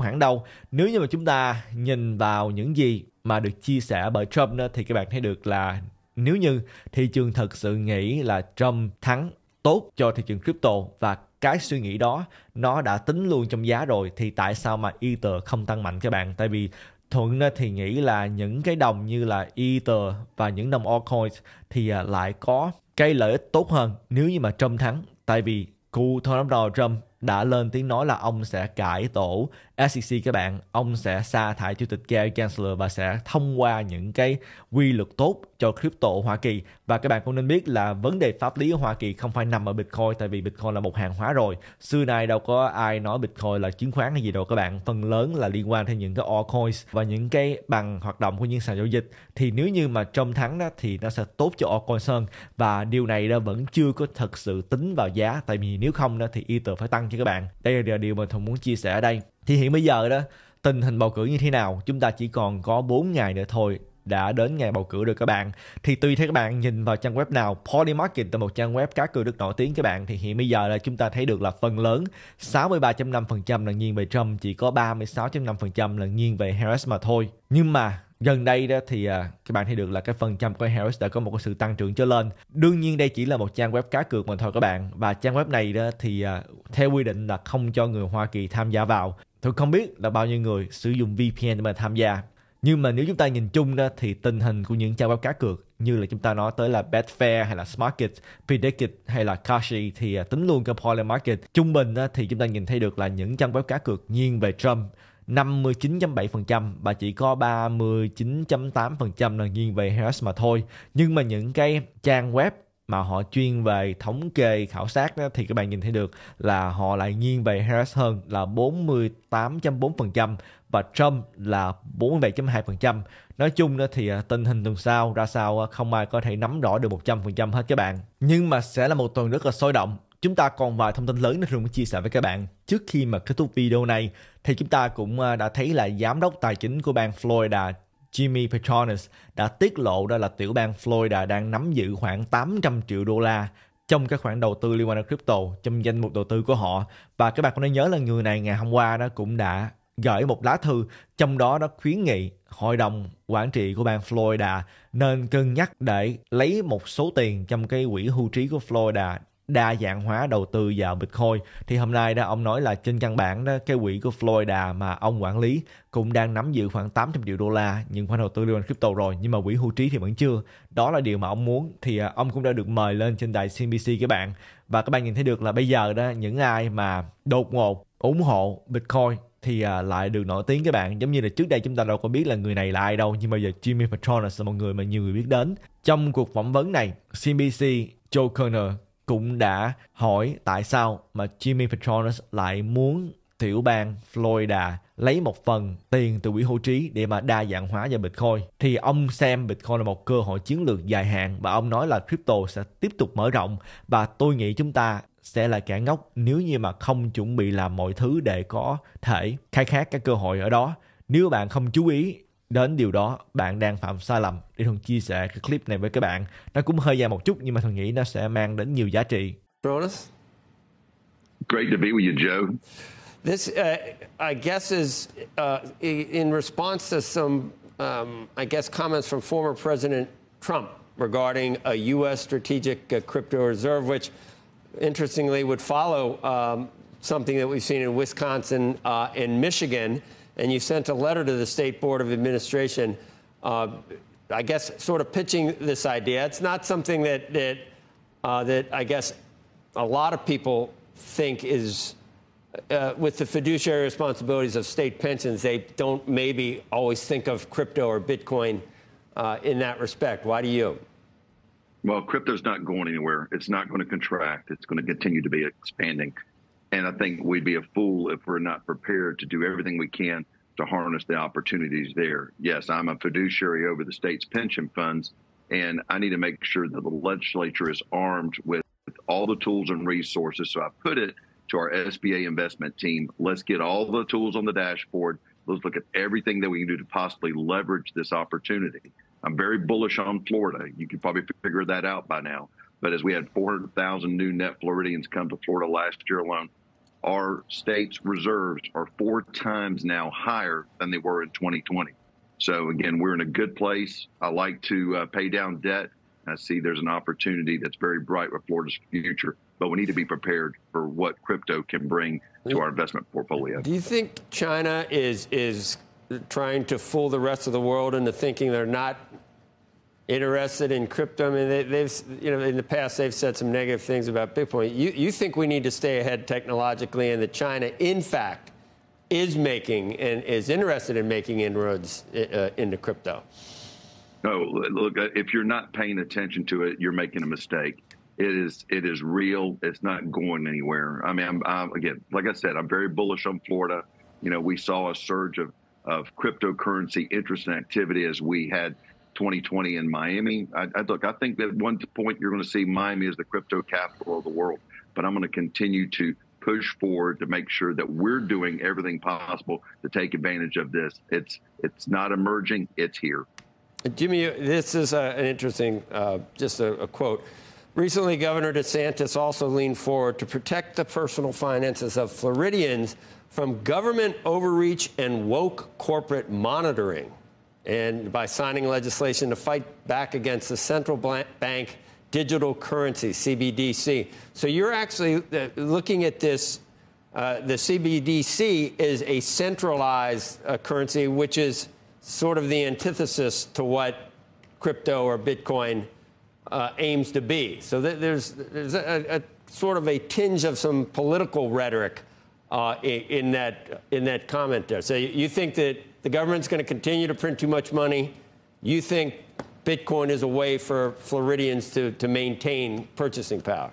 hẳn đâu nếu như mà chúng ta nhìn vào những gì mà được chia sẻ bởi Trump đó thì các bạn thấy được là nếu như thị trường thật sự nghĩ là Trump thắng tốt cho thị trường crypto và cái suy nghĩ đó nó đã tính luôn trong giá rồi thì tại sao mà Ether không tăng mạnh các bạn tại vì Thuận thì nghĩ là những cái đồng như là Ether và những đồng altcoins thì à, lại có cái lợi ích tốt hơn nếu như mà Trump thắng. Tại vì cụ Donald Trump đã lên tiếng nói là ông sẽ cải tổ SEC các bạn, ông sẽ sa thải chủ tịch Gary Gensler và sẽ thông qua những cái quy luật tốt cho crypto Hoa Kỳ và các bạn cũng nên biết là vấn đề pháp lý ở Hoa Kỳ không phải nằm ở Bitcoin tại vì Bitcoin là một hàng hóa rồi xưa nay đâu có ai nói Bitcoin là chứng khoán hay gì đâu các bạn phần lớn là liên quan theo những cái altcoins và những cái bằng hoạt động của những sàn giao dịch thì nếu như mà trong thắng đó thì nó sẽ tốt cho altcoins hơn và điều này đó vẫn chưa có thật sự tính vào giá tại vì nếu không đó thì Ether phải tăng cho các bạn đây là điều mà Thùng muốn chia sẻ ở đây thì hiện bây giờ đó tình hình bầu cử như thế nào chúng ta chỉ còn có 4 ngày nữa thôi đã đến ngày bầu cử được các bạn thì tùy theo các bạn nhìn vào trang web nào Polymarket là một trang web cá cược được nổi tiếng các bạn thì hiện bây giờ là chúng ta thấy được là phần lớn 63.5% là nghiêng về Trump chỉ có 36.5% là nghiêng về Harris mà thôi nhưng mà gần đây đó thì à, các bạn thấy được là cái phần trăm của Harris đã có một cái sự tăng trưởng trở lên. Đương nhiên đây chỉ là một trang web cá cược mà thôi các bạn và trang web này đó thì à, theo quy định là không cho người Hoa Kỳ tham gia vào. Tôi không biết là bao nhiêu người sử dụng VPN để mà tham gia nhưng mà nếu chúng ta nhìn chung đó thì tình hình của những trang web cá cược như là chúng ta nói tới là Betfair hay là Smartket, Predicted hay là Kashi thì à, tính luôn cả Polar Market. Trung bình đó, thì chúng ta nhìn thấy được là những trang web cá cược nghiêng về Trump 59.7% và chỉ có 39.8% là nghiêng về Harris mà thôi. Nhưng mà những cái trang web mà họ chuyên về thống kê khảo sát đó, thì các bạn nhìn thấy được là họ lại nghiêng về Harris hơn là 48.4% và Trump là 47.2%. Nói chung thì à, tình hình tuần sau ra sao à, không ai có thể nắm rõ được 100% hết các bạn. Nhưng mà sẽ là một tuần rất là sôi động. Chúng ta còn vài thông tin lớn để muốn chia sẻ với các bạn. Trước khi mà kết thúc video này thì chúng ta cũng à, đã thấy là giám đốc tài chính của bang Florida Jimmy petronis đã tiết lộ đó là tiểu bang Florida đang nắm giữ khoảng 800 triệu đô la trong các khoản đầu tư liên quan đến crypto trong danh mục đầu tư của họ và các bạn cũng nên nhớ là người này ngày hôm qua đó cũng đã gửi một lá thư trong đó đã khuyến nghị hội đồng quản trị của bang Florida nên cân nhắc để lấy một số tiền trong cái quỹ hưu trí của Florida đa dạng hóa đầu tư vào Bitcoin thì hôm nay đó ông nói là trên căn bản đó cái quỹ của Florida mà ông quản lý cũng đang nắm giữ khoảng 800 triệu đô la những khoản đầu tư liên quan crypto rồi nhưng mà quỹ hưu trí thì vẫn chưa đó là điều mà ông muốn thì à, ông cũng đã được mời lên trên đài CNBC các bạn và các bạn nhìn thấy được là bây giờ đó những ai mà đột ngột ủng hộ Bitcoin thì uh, lại được nổi tiếng các bạn giống như là trước đây chúng ta đâu có biết là người này là ai đâu nhưng bây giờ Jimmy Patronas là một người mà nhiều người biết đến trong cuộc phỏng vấn này CBC Joe Kerner cũng đã hỏi tại sao mà Jimmy Patronas lại muốn tiểu bang Florida lấy một phần tiền từ quỹ hưu trí để mà đa dạng hóa cho Bitcoin thì ông xem Bitcoin là một cơ hội chiến lược dài hạn và ông nói là crypto sẽ tiếp tục mở rộng và tôi nghĩ chúng ta sẽ là kẻ ngốc nếu như mà không chuẩn bị làm mọi thứ để có thể khai thác các cơ hội ở đó nếu bạn không chú ý đến điều đó bạn đang phạm sai lầm để thường chia sẻ cái clip này với các bạn nó cũng hơi dài một chút nhưng mà thường nghĩ nó sẽ mang đến nhiều giá trị Brodus great to be with you Joe this uh, I guess is uh, in response to some um, I guess comments from former President Trump regarding a U.S. strategic uh, crypto reserve which interestingly, would follow um, something that we've seen in Wisconsin uh, and Michigan. And you sent a letter to the State Board of Administration, uh, I guess, sort of pitching this idea. It's not something that, that, uh, that I guess a lot of people think is. Uh, with the fiduciary responsibilities of state pensions, they don't maybe always think of crypto or Bitcoin uh, in that respect. Why do you? Well, crypto's not going anywhere. It's not going to contract. It's going to continue to be expanding. And I think we'd be a fool if we're not prepared to do everything we can to harness the opportunities there. Yes, I'm a fiduciary over the state's pension funds, and I need to make sure that the legislature is armed with all the tools and resources. So I put it to our SBA investment team. Let's get all the tools on the dashboard. Let's look at everything that we can do to possibly leverage this opportunity. I'm very bullish on Florida. You could probably figure that out by now. But as we had 400,000 new net Floridians come to Florida last year alone, our state's reserves are four times now higher than they were in 2020. So again, we're in a good place. I like to uh, pay down debt. I see there's an opportunity that's very bright with Florida's future, but we need to be prepared for what crypto can bring to our investment portfolio. Do you think China is is trying to fool the rest of the world into thinking they're not interested in crypto. I mean, they, have you know in the past they've said some negative things about Bitcoin. You you think we need to stay ahead technologically, and that China, in fact, is making and is interested in making inroads uh, uh into crypto. No, oh, look, uh, if you're not paying attention to it, you're making a mistake. It is it is real. It's not going anywhere. I mean, I'm, I'm again, like I said, I'm very bullish on Florida. You know, we saw a surge of of cryptocurrency interest and activity as we had 2020 in Miami. I, I, look, I think that at one point you're going to see Miami as the crypto capital of the world, but I'm going to continue to push forward to make sure that we're doing everything possible to take advantage of this. It's it's not emerging; it's here. Jimmy, this is uh, an interesting, uh, just a, a quote. Recently, Governor DeSantis also leaned forward to protect the personal finances of Floridians from government overreach and woke corporate monitoring, and by signing legislation to fight back against the central bank digital currency, CBDC. So you're actually uh, looking at this. Uh, the CBDC is a centralized uh, currency, which is sort of the antithesis to what crypto or Bitcoin uh, aims to be. So th- there's, there's a, a sort of a tinge of some political rhetoric uh, in, that, in that comment there. So you think that the government's going to continue to print too much money. You think Bitcoin is a way for Floridians to, to maintain purchasing power.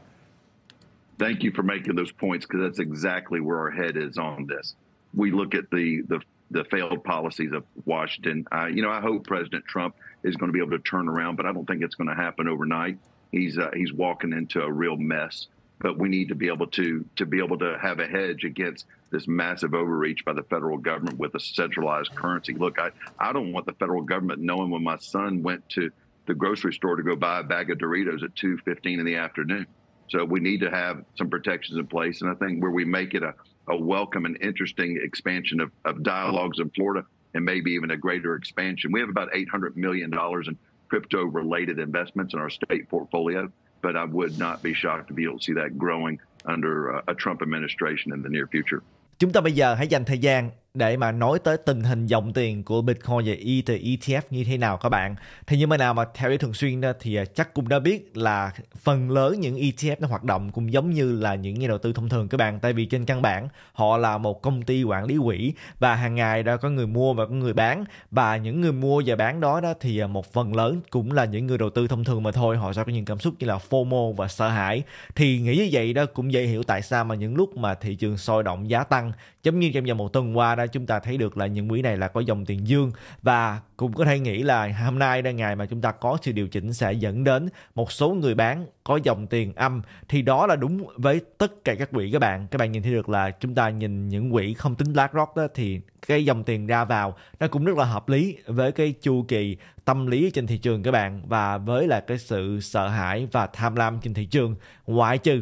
Thank you for making those points because that's exactly where our head is on this. We look at the, the the failed policies of Washington. Uh, you know, I hope President Trump is going to be able to turn around, but I don't think it's going to happen overnight. He's uh, he's walking into a real mess but we need to be able to to be able to have a hedge against this massive overreach by the federal government with a centralized currency. Look, I, I don't want the federal government knowing when my son went to the grocery store to go buy a bag of Doritos at 2:15 in the afternoon. So we need to have some protections in place, and I think where we make it a, a welcome and interesting expansion of, of dialogues in Florida, and maybe even a greater expansion. We have about 800 million dollars in crypto-related investments in our state portfolio. but I would not be shocked if you'll see that growing under uh, a Trump administration in the near future. Chúng ta bây giờ hãy dành thời gian để mà nói tới tình hình dòng tiền của Bitcoin và ETF như thế nào các bạn. Thì như thế nào mà theo dõi thường xuyên đó, thì à, chắc cũng đã biết là phần lớn những ETF nó hoạt động cũng giống như là những nhà đầu tư thông thường các bạn tại vì trên căn bản họ là một công ty quản lý quỹ và hàng ngày đã có người mua và có người bán và những người mua và bán đó đó thì à, một phần lớn cũng là những người đầu tư thông thường mà thôi họ sẽ có những cảm xúc như là FOMO và sợ hãi thì nghĩ như vậy đó cũng dễ hiểu tại sao mà những lúc mà thị trường sôi động giá tăng giống như trong vòng một tuần qua đó đã chúng ta thấy được là những quỹ này là có dòng tiền dương và cũng có thể nghĩ là hôm nay đang ngày mà chúng ta có sự điều chỉnh sẽ dẫn đến một số người bán có dòng tiền âm thì đó là đúng với tất cả các quỹ các bạn các bạn nhìn thấy được là chúng ta nhìn những quỹ không tính BlackRock đó thì cái dòng tiền ra vào nó cũng rất là hợp lý với cái chu kỳ tâm lý trên thị trường các bạn và với là cái sự sợ hãi và tham lam trên thị trường ngoại trừ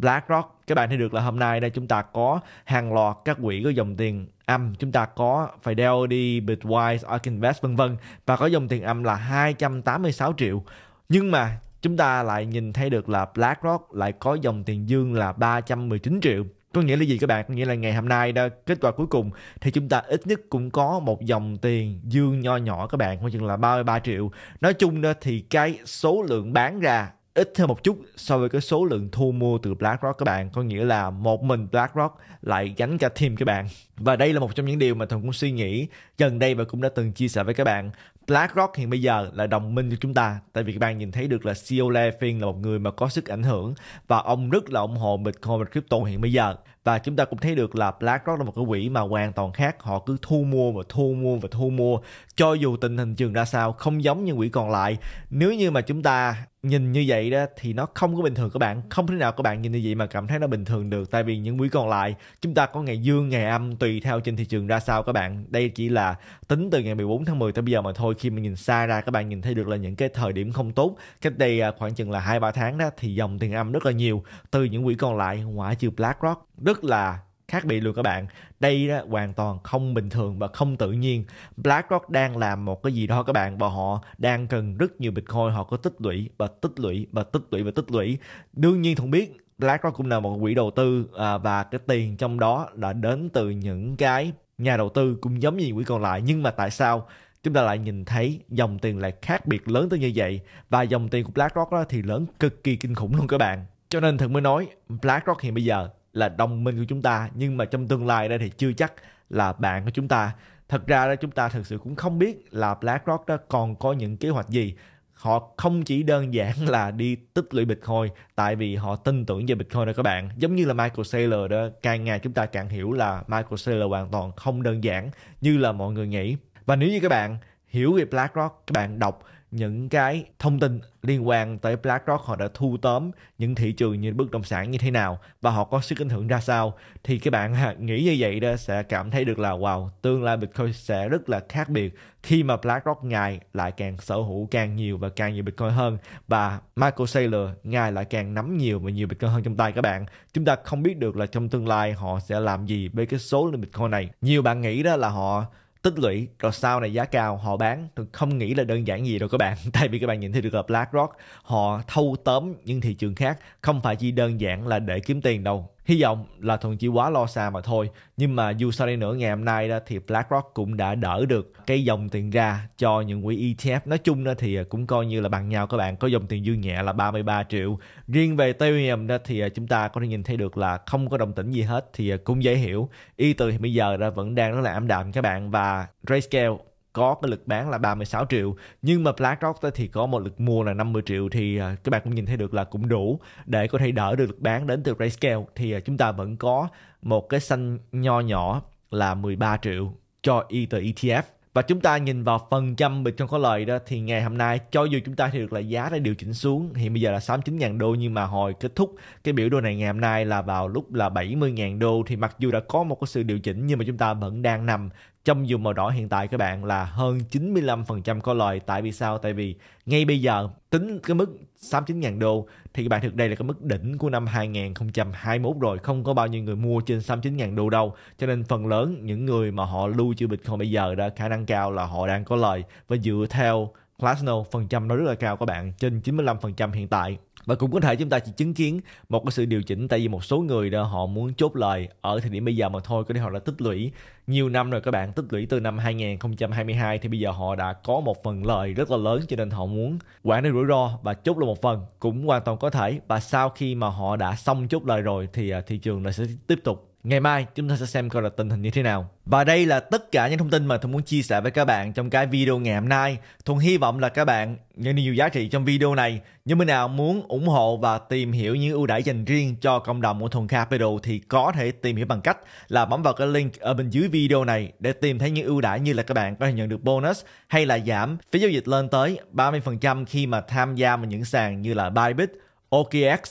BlackRock các bạn thấy được là hôm nay đây chúng ta có hàng loạt các quỹ có dòng tiền âm chúng ta có Fidelity, Bitwise, Ark Invest vân vân và có dòng tiền âm là 286 triệu nhưng mà chúng ta lại nhìn thấy được là BlackRock lại có dòng tiền dương là 319 triệu có nghĩa là gì các bạn có nghĩa là ngày hôm nay đó kết quả cuối cùng thì chúng ta ít nhất cũng có một dòng tiền dương nho nhỏ các bạn khoảng chừng là 33 triệu nói chung đó thì cái số lượng bán ra ít hơn một chút so với cái số lượng thu mua từ BlackRock các bạn có nghĩa là một mình BlackRock lại gánh cả team các bạn và đây là một trong những điều mà thần cũng suy nghĩ gần đây và cũng đã từng chia sẻ với các bạn BlackRock hiện bây giờ là đồng minh của chúng ta tại vì các bạn nhìn thấy được là CEO Larry là một người mà có sức ảnh hưởng và ông rất là ủng hộ Bitcoin và crypto hiện bây giờ và chúng ta cũng thấy được là BlackRock là một cái quỹ mà hoàn toàn khác họ cứ thu mua và thu mua và thu mua cho dù tình hình trường ra sao không giống như quỹ còn lại nếu như mà chúng ta nhìn như vậy đó thì nó không có bình thường các bạn không thể nào các bạn nhìn như vậy mà cảm thấy nó bình thường được tại vì những quỹ còn lại chúng ta có ngày dương ngày âm tùy theo trên thị trường ra sao các bạn đây chỉ là tính từ ngày 14 tháng 10 tới bây giờ mà thôi khi mà nhìn xa ra các bạn nhìn thấy được là những cái thời điểm không tốt cách đây à, khoảng chừng là hai ba tháng đó thì dòng tiền âm rất là nhiều từ những quỹ còn lại ngoại trừ BlackRock rất là khác biệt luôn các bạn đây đó, hoàn toàn không bình thường và không tự nhiên BlackRock đang làm một cái gì đó các bạn và họ đang cần rất nhiều Bitcoin họ có tích lũy và tích lũy và tích lũy và tích lũy đương nhiên không biết BlackRock cũng là một quỹ đầu tư à, và cái tiền trong đó đã đến từ những cái nhà đầu tư cũng giống như quỹ còn lại nhưng mà tại sao chúng ta lại nhìn thấy dòng tiền lại khác biệt lớn tới như vậy và dòng tiền của BlackRock đó thì lớn cực kỳ kinh khủng luôn các bạn cho nên thường mới nói BlackRock hiện bây giờ là đồng minh của chúng ta nhưng mà trong tương lai đây thì chưa chắc là bạn của chúng ta thật ra đó chúng ta thực sự cũng không biết là BlackRock đó còn có những kế hoạch gì họ không chỉ đơn giản là đi tích lũy Bitcoin tại vì họ tin tưởng về Bitcoin đó các bạn giống như là Michael Saylor đó càng ngày chúng ta càng hiểu là Michael Saylor hoàn toàn không đơn giản như là mọi người nghĩ và nếu như các bạn hiểu về BlackRock các bạn đọc những cái thông tin liên quan tới BlackRock họ đã thu tóm những thị trường như bất động sản như thế nào và họ có sức ảnh hưởng ra sao thì các bạn nghĩ như vậy đó sẽ cảm thấy được là wow tương lai Bitcoin sẽ rất là khác biệt khi mà BlackRock ngài lại càng sở hữu càng nhiều và càng nhiều Bitcoin hơn và Michael Saylor ngài lại càng nắm nhiều và nhiều Bitcoin hơn trong tay các bạn chúng ta không biết được là trong tương lai họ sẽ làm gì với cái số lượng Bitcoin này nhiều bạn nghĩ đó là họ tích lũy rồi sau này giá cao họ bán tôi không nghĩ là đơn giản gì đâu các bạn tại vì các bạn nhìn thấy được là BlackRock họ thâu tóm những thị trường khác không phải chỉ đơn giản là để kiếm tiền đâu Hy vọng là thuận chỉ quá lo xa mà thôi. Nhưng mà dù sao đi nữa ngày hôm nay đó thì BlackRock cũng đã đỡ được cái dòng tiền ra cho những quỹ ETF. Nói chung đó thì à, cũng coi như là bằng nhau các bạn. Có dòng tiền dư nhẹ là 33 triệu. Riêng về Ethereum đó thì à, chúng ta có thể nhìn thấy được là không có đồng tĩnh gì hết thì à, cũng dễ hiểu. Y e từ thì bây giờ đã vẫn đang rất là ảm đạm các bạn và Grayscale có cái lực bán là 36 triệu nhưng mà BlackRock thì có một lực mua là 50 triệu thì à, các bạn cũng nhìn thấy được là cũng đủ để có thể đỡ được lực bán đến từ Grayscale thì à, chúng ta vẫn có một cái xanh nho nhỏ là 13 triệu cho Ether ETF và chúng ta nhìn vào phần trăm bình trong có lời đó thì ngày hôm nay cho dù chúng ta thì được là giá đã điều chỉnh xuống hiện bây giờ là 69.000 đô nhưng mà hồi kết thúc cái biểu đồ này ngày hôm nay là vào lúc là 70.000 đô thì mặc dù đã có một cái sự điều chỉnh nhưng mà chúng ta vẫn đang nằm trong vùng màu đỏ hiện tại các bạn là hơn 95% có lời tại vì sao tại vì ngay bây giờ tính cái mức 69.000 đô thì các bạn thực đây là cái mức đỉnh của năm 2021 rồi không có bao nhiêu người mua trên 69.000 đô đâu cho nên phần lớn những người mà họ lưu trữ Bitcoin bây giờ đó khả năng cao là họ đang có lời và dựa theo Classno phần trăm nó rất là cao các bạn trên 95% hiện tại và cũng có thể chúng ta chỉ chứng kiến một cái sự điều chỉnh tại vì một số người đó họ muốn chốt lời ở thời điểm bây giờ mà thôi có thể họ đã tích lũy nhiều năm rồi các bạn tích lũy từ năm 2022 thì bây giờ họ đã có một phần lời rất là lớn cho nên họ muốn quản lý rủi ro và chốt lại một phần cũng hoàn toàn có thể và sau khi mà họ đã xong chốt lời rồi thì à, thị trường là sẽ tiếp tục Ngày mai chúng ta sẽ xem coi là tình hình như thế nào. Và đây là tất cả những thông tin mà Thuận muốn chia sẻ với các bạn trong cái video ngày hôm nay. Thuận hy vọng là các bạn nhận được nhiều giá trị trong video này. Những bên nào muốn ủng hộ và tìm hiểu những ưu đãi dành riêng cho cộng đồng của Thuận Capital thì có thể tìm hiểu bằng cách là bấm vào cái link ở bên dưới video này để tìm thấy những ưu đãi như là các bạn có thể nhận được bonus hay là giảm phí giao dịch lên tới 30% khi mà tham gia vào những sàn như là Bybit, OKX,